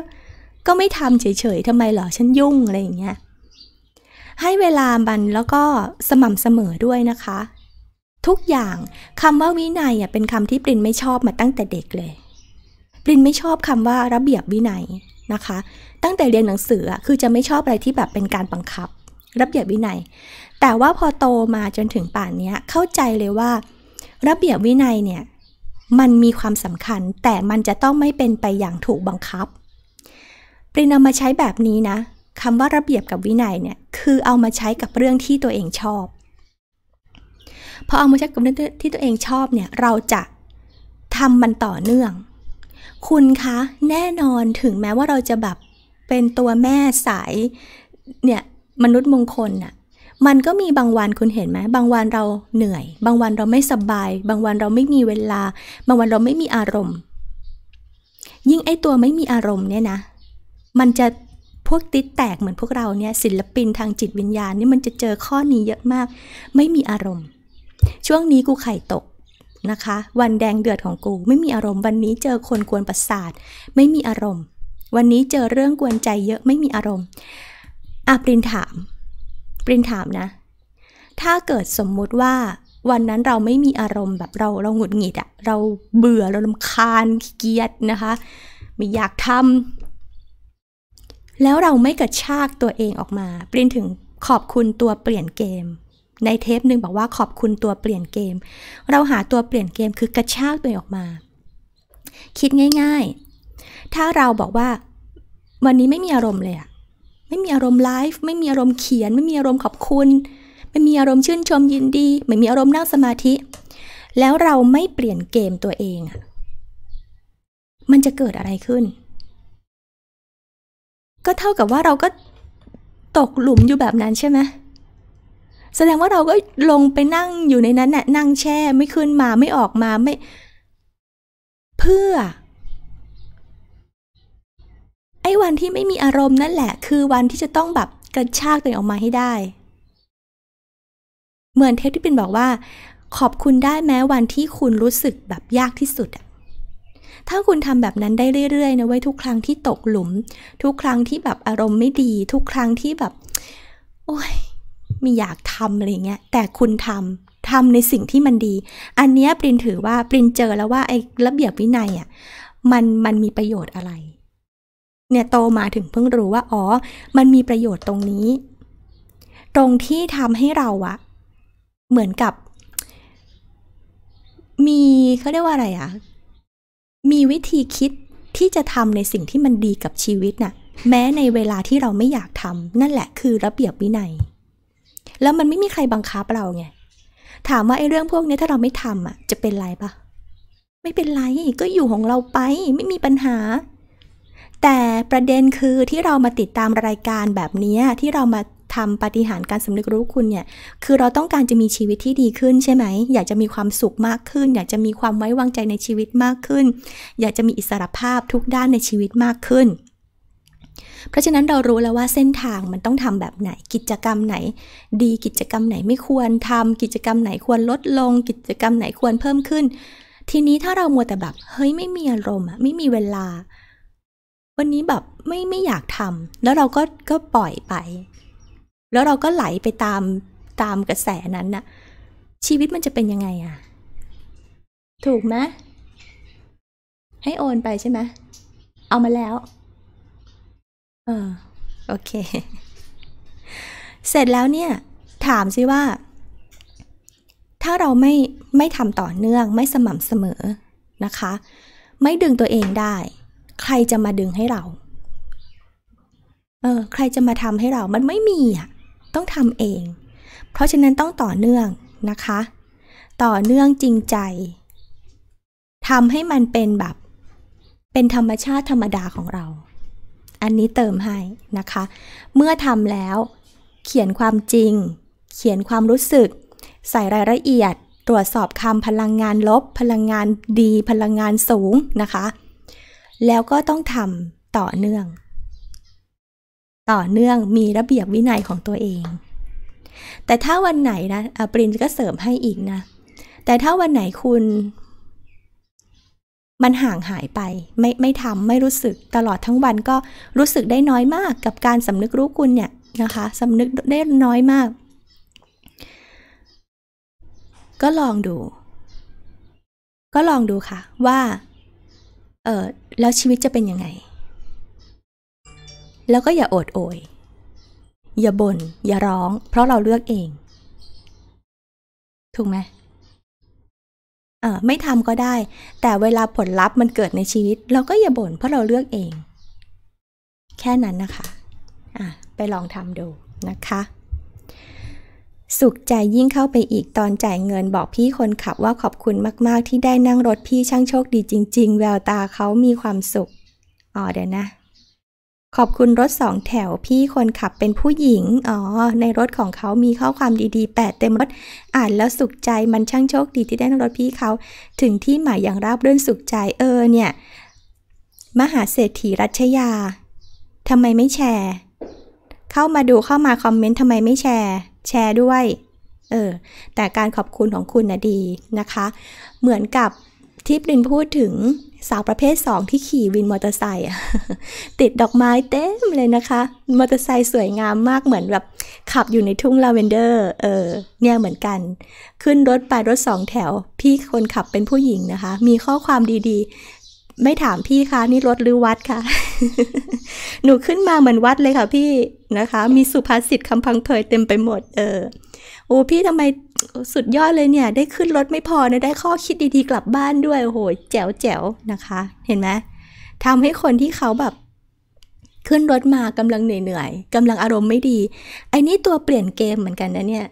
ก็ไม่ทำเฉยๆทำไมหรอฉันยุ่งอะไรอย่างเงี้ย ให้เวลามันแล้วก็สม่ำเสมอด้วยนะคะ ทุกอย่างคำว่าวินัยอ่ะเป็นคำที่ปรินไม่ชอบมาตั้งแต่เด็กเลย ปรินไม่ชอบคำว่าระเบียบวินัยนะคะตั้งแต่เรียนหนังสือคือจะไม่ชอบอะไรที่แบบเป็นการบังคับ ระเบียบวินัย แต่ว่าพอโตมาจนถึงป่านนี้เข้าใจเลยว่า ระเบียบวินัยเนี่ยมันมีความสำคัญ แต่มันจะต้องไม่เป็นไปอย่างถูกบังคับปรินเอามาใช้แบบนี้นะคำว่าระเบียบกับวินัยเนี่ยคือเอามาใช้กับเรื่องที่ตัวเองชอบพอเอามาใช้กับเรื่องที่ตัวเองชอบเนี่ยเราจะทำมันต่อเนื่องคุณคะแน่นอนถึงแม้ว่าเราจะแบบเป็นตัวแม่สายเนี่ยมนุษย์มงคลน่ะมันก็มีบางวันคุณเห็นไหมบางวันเราเหนื่อย บางวันเราไม่สบาย บางวันเราไม่มีเวลา บางวันเราไม่มีอารมณ์ ยิ่งไอตัวไม่มีอารมณ์เนี่ยนะมันจะพวกติดแตกเหมือนพวกเราเนี่ยศิลปินทางจิตวิญญาณนี่มันจะเจอข้อนี้เยอะมากไม่มีอารมณ์ ช่วงนี้กูไข่ตกนะคะวันแดงเดือดของกูไม่มีอารมณ์วันนี้เจอคนกวนประสาทไม่มีอารมณ์ วันนี้เจอเรื่องกวนใจเยอะไม่มีอารมณ์อาปรินถามปรินถามนะถ้าเกิดสมมุติว่า วันนั้นเราไม่มีอารมณ์แบบเราเราหงุดหงิดอะเราเบื่อเราลำคาญเกียดนะคะไม่อยากทำแล้วเราไม่กระชากตัวเองออกมาปรินถึงขอบคุณตัวเปลี่ยนเกมในเทปหนึ่งบอกว่าขอบคุณตัวเปลี่ยนเกม เราหาตัวเปลี่ยนเกมคือกระชากตัวออกมา คิดง่าย ๆ ถ้าเราบอกว่า วันนี้ไม่มีอารมณ์เลยอะไม่มีอารมณ์ไลฟ์ไม่มีอารมณ์เขียน ไม่มีอารมณ์ขอบคุณ ไม่มีอารมณ์ชื่นชมยินดี ไม่มีอารมณ์นั่งสมาธิ แล้วเราไม่เปลี่ยนเกมตัวเองอะมันจะเกิดอะไรขึ้น ก็เท่ากับว่าเราก็ตกหลุมอยู่แบบนั้นใช่ไหมเแสดงว่าเราก็ลงไปนั่งอยู่ในนั้นน่ะ นั่งแช่ ไม่ขึ้นมาไม่ออกมาไม่ เพื่อ ไอ้วันที่ไม่มีอารมณ์นั่นแหละ คือวันที่จะต้องแบบกระชากตัวเองออกมาให้ได้ เหมือนเทปที่เป็นบอกว่า ขอบคุณได้แม้วันที่คุณรู้สึกแบบยากที่สุดอะถ้าคุณทำแบบนั้นได้เรื่อยๆนะไว้ทุกครั้งที่ตกหลุม ทุกครั้งที่แบบอารมณ์ไม่ดี ทุกครั้งที่แบบ โอ้ยมีอยากทำอะไรเงี้ย แต่คุณทำทำในสิ่งที่มันดี อันนี้ปรินถือว่าปรินเจอแล้วว่าไอ้ระเบียบวินัยอ่ะมันมันมีประโยชน์อะไร เนี่ยโตมาถึงเพิ่งรู้ว่า อ๋อ มันมีประโยชน์ตรงนี้ ตรงที่ทำให้เราอะ เหมือนกับ มีเขาเรียกว่าอะไรอะมีวิธีคิดที่จะทำในสิ่งที่มันดีกับชีวิตน่ะ แม้ในเวลาที่เราไม่อยากทำนั่นแหละ คือระเบียบวินัยแล้วมันไม่มีใครบังคับเราไง ถามว่าไอ้เรื่องพวกนี้ถ้าเราไม่ทำอ่ะ จะเป็นไรปะไม่เป็นไรก็อยู่ของเราไป ไม่มีปัญหา แต่ประเด็นคือที่เรามาติดตามรายการแบบนี้ที่เรามาทำปฏิหารการสำนึกรู้คุณเนี่ย คือเราต้องการจะมีชีวิตที่ดีขึ้นใช่ไหม อยากจะมีความสุขมากขึ้น อยากจะมีความไว้วางใจในชีวิตมากขึ้น อยากจะมีอิสรภาพทุกด้านในชีวิตมากขึ้นเพราะฉะนั้นเรารู้แล้วว่าเส้นทางมันต้องทำแบบไหน กิจกรรมไหนดีกิจกรรมไหนไม่ควรทำกิจกรรมไหนควรลดลง กิจกรรมไหนควรเพิ่มขึ้น ทีนี้ถ้าเรามัวแต่แบบ เฮ้ยไม่มีอารมณ์ไม่มีเวลา วันนี้แบบไม่ไม่อยากทำ แล้วเราก็ก็ปล่อยไป แล้วเราก็ไหลไปตามตามกระแสนั้นน่ะชีวิตมันจะเป็นยังไงอะถูกไหมให้โอนไปใช่ไหมเอามาแล้วเออ โอเค เสร็จแล้วเนี่ย ถามซิว่า ถ้าเราไม่ไม่ทำต่อเนื่องไม่สม่ำเสมอนะคะ ไม่ดึงตัวเองได้ ใครจะมาดึงให้เราเออใครจะมาทำให้เรามันไม่มีอ่ะต้องทำเอง เพราะฉะนั้นต้องต่อเนื่องนะคะ ต่อเนื่องจริงใจทำให้มันเป็นแบบ เป็นธรรมชาติธรรมดาของเราอันนี้เติมให้นะคะ เมื่อทำแล้ว เขียนความจริง เขียนความรู้สึก ใส่รายละเอียด ตรวจสอบคำพลังงานลบพลังงานดีพลังงานสูงนะคะ แล้วก็ต้องทำต่อเนื่อง ต่อเนื่องมีระเบียบวินัยของตัวเอง แต่ถ้าวันไหนนะปรินก็เสริมให้อีกนะ แต่ถ้าวันไหนคุณมันห่างหายไป ไม่ไม่ทำไม่รู้สึกตลอดทั้งวันก็รู้สึกได้น้อยมากกับการสำนึกรู้คุณเนี่ยนะคะสำนึกได้น้อยมาก ก็ลองดู ก็ลองดูค่ะว่า เออแล้วชีวิตจะเป็นยังไง แล้วก็อย่าโอดโอย อย่าบน่นอย่าร้อง เพราะเราเลือกเอง ถูกไหมอไม่ทำก็ได้ แต่เวลาผลลัพธ์มันเกิดในชีวิต เราก็อย่าบ่นเพราะเราเลือกเอง แค่นั้นนะคะอ่ะไปลองทำดูนะคะ สุขใจยิ่งเข้าไปอีกตอนจ่ายเงินบอกพี่คนขับว่าขอบคุณมากๆที่ได้นั่งรถพี่ช่างโชคดีจริงๆ แววตาเขามีความสุขอ๋อเดี๋ยวนะขอบคุณรถสองแถวพี่คนขับเป็นผู้หญิงอ๋อในรถของเขามีข้อความดีๆแปดเต็มรถอ่านแล้วสุขใจมันช่างโชคดีที่ได้นั่งรถพี่เขา ถึงที่หมายอย่างราบรื่นสุขใจเออเนี่ย มหาเศรษฐีรัชยา ทำไมไม่แชร์ เข้ามาดูเข้ามาคอมเมนต์ทำไมไม่แชร์ แชร์ด้วยเออแต่การขอบคุณของคุณนะดีนะคะ เหมือนกับที่ปรินพูดถึงสาวประเภท 2 ที่ขี่วินมอเตอร์ไซค์ติดดอกไม้เต็มเลยนะคะ มอเตอร์ไซค์สวยงามมากเหมือนแบบขับอยู่ในทุ่งลาเวนเดอร์เออเนี่ยเหมือนกัน ขึ้นรถไปรถสองแถว พี่คนขับเป็นผู้หญิงนะคะ มีข้อความดีๆ ไม่ถามพี่คะนี่รถหรือวัดคะหนูขึ้นมาเหมือนวัดเลยค่ะพี่นะคะ มีสุภาษิตคำพังเพยเต็มไปหมดเออโอ้พี่ทำไมสุดยอดเลยเนี่ย ได้ขึ้นรถไม่พอนะได้ข้อคิดดีๆ กลับบ้านด้วยโอ้โหแจ๋วแจ๋วนะคะ เห็นไหมทำให้คนที่เขาแบบขึ้นรถมากำลังเหนื่อยๆกำลังอารมณ์ไม่ดีไอ้นี่ตัวเปลี่ยนเกมเหมือนกันนะเนี่ย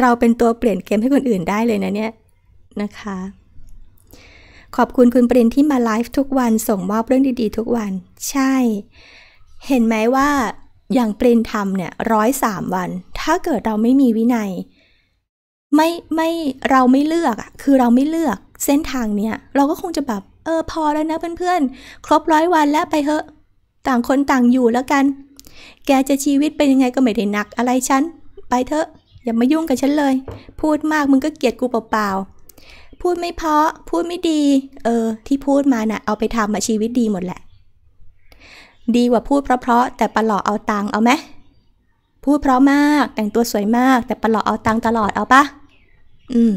เราเป็นตัวเปลี่ยนเกมให้คนอื่นได้เลยนะเนี่ยนะคะ ขอบคุณคุณปรินที่มาไลฟ์ทุกวันส่งมอบเรื่องดีๆ ทุกวัน ใช่ เห็นไหมว่าอย่างปรินธรรมเนี่ยร้อยสามวัน ถ้าเกิดเราไม่มี วินัย ไม่ไม่เราไม่เลือกอะคือเราไม่เลือกเส้นทางเนี้ยเราก็คงจะแบบเออพอแล้วนะเพื่อนๆครบร้อยวันแล้วไปเถอะต่างคนต่างอยู่แล้วกัน แกจะชีวิตเป็นยังไงก็ไม่ได้หนักอะไรฉันไปเถอะอย่ามายุ่งกับฉันเลย พูดมากมึงก็เกลียดกูเปล่าๆพูดไม่เพาะพูดไม่ดีเออที่พูดมานะ่ะเอาไปทำมาชีวิตดีหมดแหละดีกว่าพูดเพราะๆ แต่ปลอเอาตังเอาไหมพูดเพราะมากแต่งตัวสวยมาก แต่ปลอเอาตังตลอดเอาปะอืม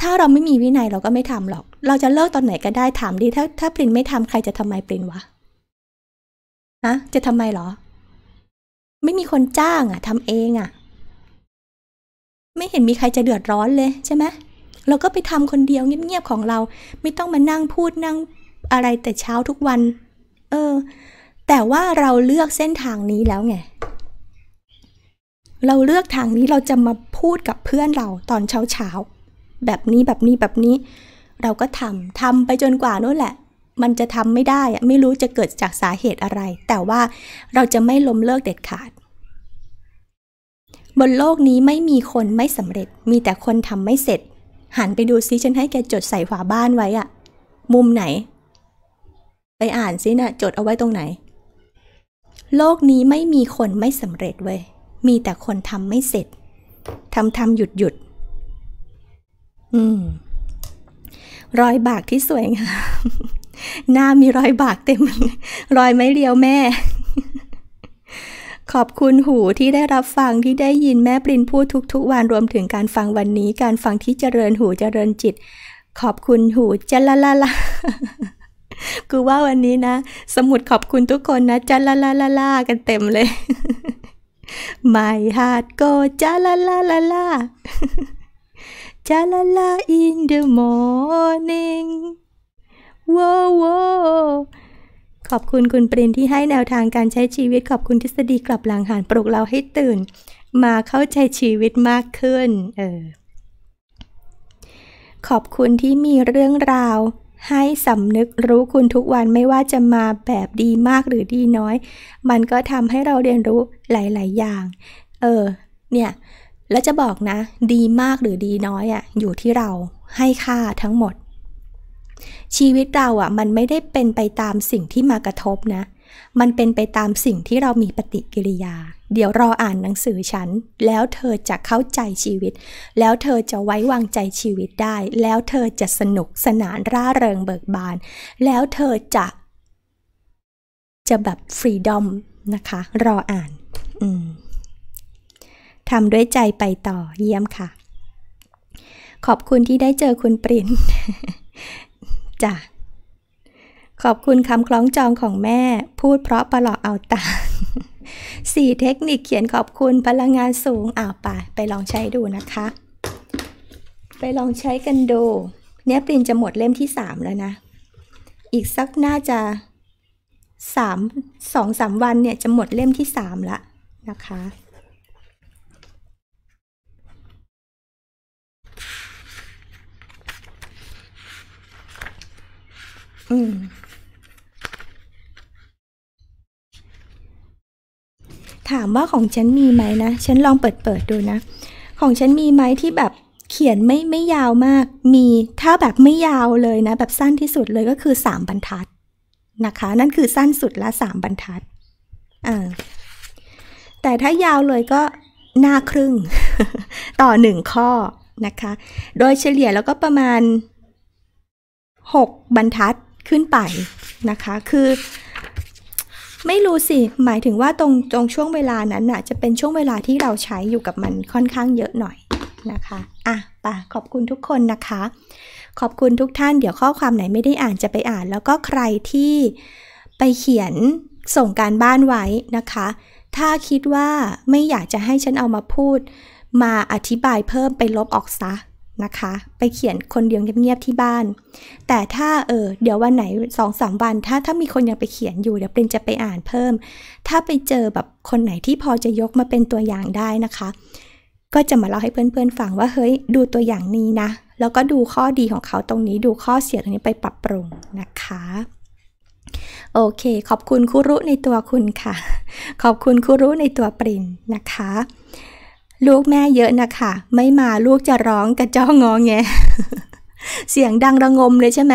ถ้าเราไม่มีวินัยเราก็ไม่ทำหรอก เราจะเลิกตอนไหนก็ได้ถามดี ถ้าถ้าปรินไม่ทำใครจะทำไมปรินวะนะจะทำไมหรอ ไม่มีคนจ้างอะทำเองอะไม่เห็นมีใครจะเดือดร้อนเลยใช่ไหมเราก็ไปทำคนเดียวเงียบๆของเรา ไม่ต้องมานั่งพูดนั่งอะไรแต่เช้าทุกวัน เออแต่ว่าเราเลือกเส้นทางนี้แล้วไง เราเลือกทางนี้เราจะมาพูดกับเพื่อนเราตอนเช้าเช้าแบบนี้แบบนี้แบบนี้เราก็ทำทำไปจนกว่านู่นแหละ มันจะทำไม่ได้ไม่รู้จะเกิดจากสาเหตุอะไร แต่ว่าเราจะไม่ล้มเลิกเด็ดขาด บนโลกนี้ไม่มีคนไม่สำเร็จ มีแต่คนทำไม่เสร็จหันไปดูซิฉันให้แกจดใส่ฝาบ้านไว้อะมุมไหน ไปอ่านซินะจดเอาไว้ตรงไหนโลกนี้ไม่มีคนไม่สำเร็จเว้ย มีแต่คนทำไม่เสร็จทำทำหยุดหยุดอืมรอยบากที่สวยงาม หน้ามีรอยบากเต็มรอยไม่เรียวแม่ ขอบคุณหูที่ได้รับฟังที่ได้ยินแม่ปรินพูดทุก ๆวันรวมถึงการฟังวันนี้ การฟังที่เจริญหูเจริญจิต ขอบคุณหูจะละละละกูว่าวันนี้นะ สมุดขอบคุณทุกคนนะจ้าลาลาลาลา กันเต็มเลยไม่ฮาดโกจ้าลาลาลาลาจ้าลาลาเด the morning ว้าวขอบคุณคุณปรินที่ให้แนวทางการใช้ชีวิตขอบคุณทฤษฎีกลับหลังหันปลุกเราให้ตื่น มาเข้าใจชีวิตมากขึ้น เออ ขอบคุณที่มีเรื่องราวให้สำนึกรู้คุณทุกวันไม่ว่าจะมาแบบดีมากหรือดีน้อย มันก็ทำให้เราเรียนรู้หลายๆอย่าง เออเนี่ย แล้วจะบอกนะ ดีมากหรือดีน้อยอะ่ะอยู่ที่เราให้ค่าทั้งหมด ชีวิตเราอะ่ะ มันไม่ได้เป็นไปตามสิ่งที่มากระทบนะมันเป็นไปตามสิ่งที่เรามีปฏิกิริยา เดี๋ยวรออ่านหนังสือฉัน แล้วเธอจะเข้าใจชีวิต แล้วเธอจะไว้วางใจชีวิตได้ แล้วเธอจะสนุกสนานร่าเริงเบิกบาน แล้วเธอจะ จะแบบฟรีดอมนะคะรออ่าน ทำด้วยใจไปต่อเยี่ยมค่ะ ขอบคุณที่ได้เจอคุณปรินจ้ะขอบคุณคำคล้องจองของแม่พูดเพราะประหลอกเอาตาสี่เทคนิคเขียนขอบคุณพลังงานสูงอ่าป่ะไปลองใช้ดูนะคะ ไปลองใช้กันดู เนี่ยปรินจะหมดเล่มที่สามแล้วนะ อีกสักน่าจะสามสองสามวันเนี่ย จะหมดเล่มที่สามละนะคะ อืมถามว่าของฉันมีไหมนะ ฉันลองเปิดเปิดดูนะ ของฉันมีไหมที่แบบเขียนไม่ไม่ยาวมากมีถ้าแบบไม่ยาวเลยนะ แบบสั้นที่สุดเลยก็คือสามบรรทัดนะคะ นั่นคือสั้นสุดละสามบรรทัดอ่าแต่ถ้ายาวเลยก็ หน้าครึ่งต่อหนึ่งข้อนะคะโดยเฉลี่ยแล้วก็ประมาณหกบรรทัดขึ้นไปนะคะคือไม่รู้สิ หมายถึงว่าตรงตรงช่วงเวลานั้นน่ะจะเป็นช่วงเวลาที่เราใช้อยู่กับมันค่อนข้างเยอะหน่อยนะคะ อ่ะปะขอบคุณทุกคนนะคะ ขอบคุณทุกท่าน เดี๋ยวข้อความไหนไม่ได้อ่านจะไปอ่าน แล้วก็ใครที่ไปเขียนส่งการบ้านไว้นะคะ ถ้าคิดว่าไม่อยากจะให้ฉันเอามาพูด มาอธิบายเพิ่มไปลบออกซะนะคะไปเขียนคนเดียวเงียบๆที่บ้าน แต่ถ้าเออเดี๋ยววันไหนสองสามวันถ้าถ้ามีคนยังไปเขียนอยู่เดี๋ยวเปินจะไปอ่านเพิ่ม ถ้าไปเจอแบบคนไหนที่พอจะยกมาเป็นตัวอย่างได้นะคะ ก็จะมาเล่าให้เพื่อนๆฟังว่าเฮ้ยดูตัวอย่างนี้นะแล้วก็ดูข้อดีของเขาตรงนี้ดูข้อเสียตรงนี้ไปปรับปรุงนะคะ โอเค ขอบคุณคุรุในตัวคุณค่ะ ขอบคุณคุรุในตัวปรินนะคะลูกแม่เยอะนะคะไม่มาลูกจะร้องกระจ้องงอแงเสียงดังระงมเลยใช่ไหม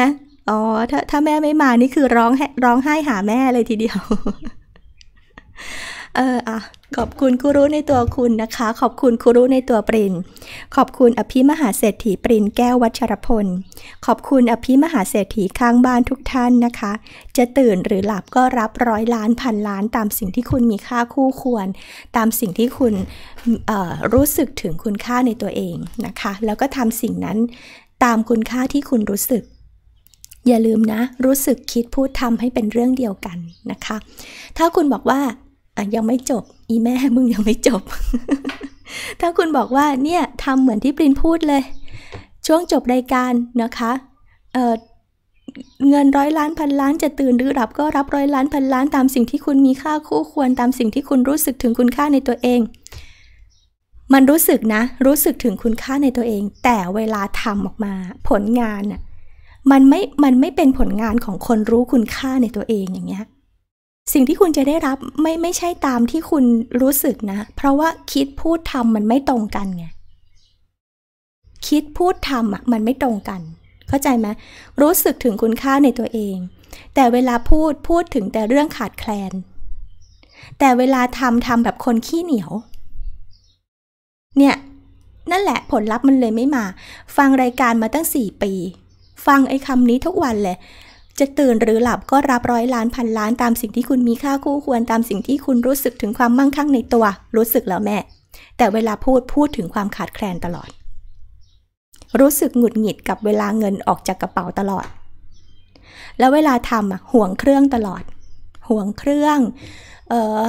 อ๋อถ้าถ้าแม่ไม่มานี่คือร้องร้องไห้หาแม่เลยทีเดียว เอออ่ะขอบคุณ ครูรู้ในตัวคุณนะคะ ขอบคุณ ครูรู้ในตัวปรินขอบคุณ อภิมหาเศรษฐีปรินแก้ววัชรพล ขอบคุณอภิมหาเศรษฐีข้างบ้านทุกท่านนะคะ จะตื่นหรือหลับก็รับร้อยล้านพันล้าน ตามสิ่งที่คุณมีค่าคู่ควร ตามสิ่งที่คุณรู้สึกถึงคุณค่าในตัวเองนะคะ แล้วก็ทำสิ่งนั้นตามคุณค่าที่คุณรู้สึก อย่าลืมนะรู้สึกคิดพูดทำให้เป็นเรื่องเดียวกันนะคะ ถ้าคุณบอกว่ายังไม่จบอีแม่ มึงยังไม่จบ ถ้าคุณบอกว่าเนี่ยทำเหมือนที่ปรินพูดเลย ช่วงจบรายการนะคะเเงินร้อยล้านพันล้านจะตื่นหรือรับก็รับร้อยล้านพันล้านตามสิ่งที่คุณมีค่าคู่ควรตามสิ่งที่คุณรู้สึกถึงคุณค่าในตัวเอง มันรู้สึกนะ รู้สึกถึงคุณค่าในตัวเอง แต่เวลาทำออกมาผลงานน่ะมันไม่ มันไม่เป็นผลงานของคนรู้คุณค่าในตัวเองอย่างเงี้ยสิ่งที่คุณจะได้รับไม่ไม่ใช่ตามที่คุณรู้สึกนะ เพราะว่าคิดพูดทำมันไม่ตรงกันไง คิดพูดทำอ่ะมันไม่ตรงกัน เข้าใจไหมรู้สึกถึงคุณค่าในตัวเอง แต่เวลาพูดพูดถึงแต่เรื่องขาดแคลน แต่เวลาทำทำแบบคนขี้เหนียว เนี่ย นั่นแหละผลลัพธ์มันเลยไม่มา ฟังรายการมาตั้งสี่ปี ฟังไอ้คำนี้ทุกวันเลยจะตื่นหรือหลับก็รับร้อยล้านพันล้านตามสิ่งที่คุณมีค่าคู่ควรตามสิ่งที่คุณรู้สึกถึงความมั่งคั่งในตัว รู้สึกแล้วแม่แต่เวลาพูดพูดถึงความขาดแคลนตลอด รู้สึกหงุดหงิดกับเวลาเงินออกจากกระเป๋าตลอด แล้วเวลาทำอ่ะห่วงเครื่องตลอดห่วงเครื่องเออ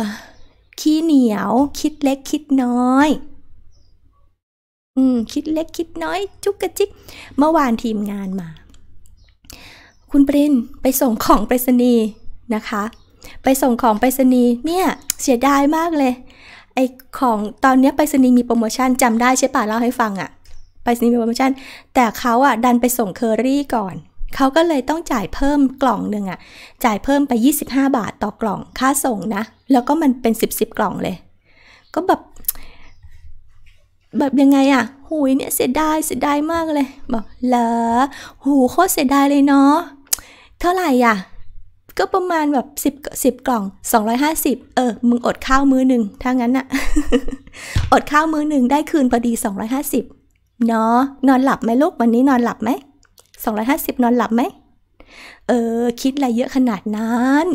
ขี้เหนียว คิดเล็กคิดน้อย อืมคิดเล็กคิดน้อย จุกกระจิก เมื่อวานทีมงานมาคุณปรินไปส่งของไปรษณีย์นะคะ ไปส่งของไปรษณีย์เนี่ยเสียดายมากเลยไอของตอนนี้ไปรษณีย์มีโปรโมชั่นจำได้ใช่ป่ะเล่าให้ฟังอะไปรษณีย์มีโปรโมชั่นแต่เขาอะดันไปส่งเคอรี่ก่อนเขาก็เลยต้องจ่ายเพิ่มกล่องหนึ่งอะจ่ายเพิ่มไป 25 บาทต่อกล่อง ค่าส่งนะแล้วก็มันเป็น10บสกล่องเลย ก็แบบ แบบยังไงอะะหูยเนี่ยเสียดายเสียดายมากเลย บอกเหรอหูโคตรเสียดายเลยเนาะเท่าไหร่อ่ะก็ประมาณแบบสิบสิบกล่องสอ0งร้ยหาสิบเออมึงอดข้าวมื้อหนึ่งถ้างั้นอะอดข้าวมื้อหนึ่งได้คืนพอดีสอ0งร้ยหาสิบเนาะนอนหลับไหมลูกวันนี้นอนหลับไหมสอ0งร้ยหาสิบนอนหลับไหม เออคิดอะไรเยอะขนาดนั้น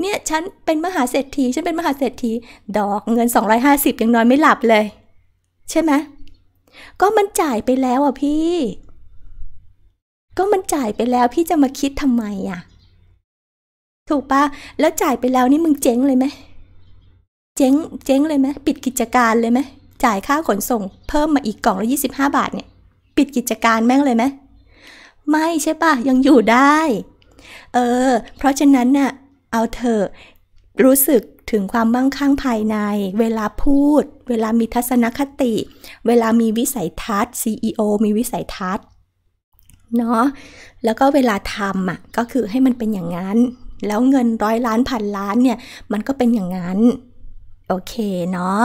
เนี่ย ฉันเป็นมหาเศรษฐีฉันเป็นมหาเศรษฐีดอก เงิน250 ยังนอนไม่หลับเลย ใช่ไหมก็มันจ่ายไปแล้วอ่ะพี่ก็มันจ่ายไปแล้ว พี่จะมาคิดทำไมอ่ะถูกปะแล้วจ่ายไปแล้วนี่มึงเจ๊งเลยไหมเจ๊งเจ๊งเลยไหมปิดกิจการเลยไหมจ่ายค่าขนส่งเพิ่มมาอีกกล่องละยี่สิบห้าบาทเนี่ยปิดกิจการแม่งเลยไหม ไม่ใช่ปะยังอยู่ได้เออเพราะฉะนั้นน่ะเอาเธอรู้สึกถึงความมั่งคั่งภายใน เวลาพูด เวลามีทัศนคติ เวลามีวิสัยทัศน์ CEO มีวิสัยทัศน์เนาะ แล้วก็เวลาทำอ่ะ ก็คือให้มันเป็นอย่างนั้น แล้วเงินร้อยล้านพันล้านเนี่ย มันก็เป็นอย่างนั้น โอเค เนาะ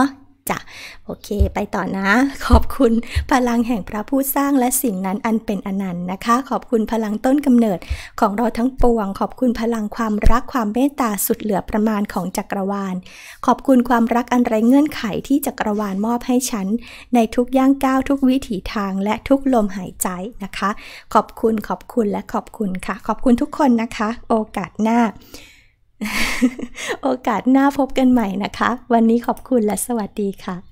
จ้ะโอเค ไปต่อนะ ขอบคุณพลังแห่งพระผู้สร้างและสิ่งนั้นอันเป็นอนันต์นะคะ ขอบคุณพลังต้นกำเนิด ของเราทั้งปวง ขอบคุณพลังความรักความเมตตาสุดเหลือประมาณของจักรวาล ขอบคุณความรักอันไร้เงื่อนไขที่จักรวาลมอบให้ฉันในทุกย่างก้าวทุกวิถีทางและทุกลมหายใจนะคะ ขอบคุณขอบคุณและขอบคุณค่ะ ขอบคุณทุกคนนะคะ โอกาสหน้าโอกาสหน้าพบกันใหม่นะคะ วันนี้ขอบคุณและสวัสดีค่ะ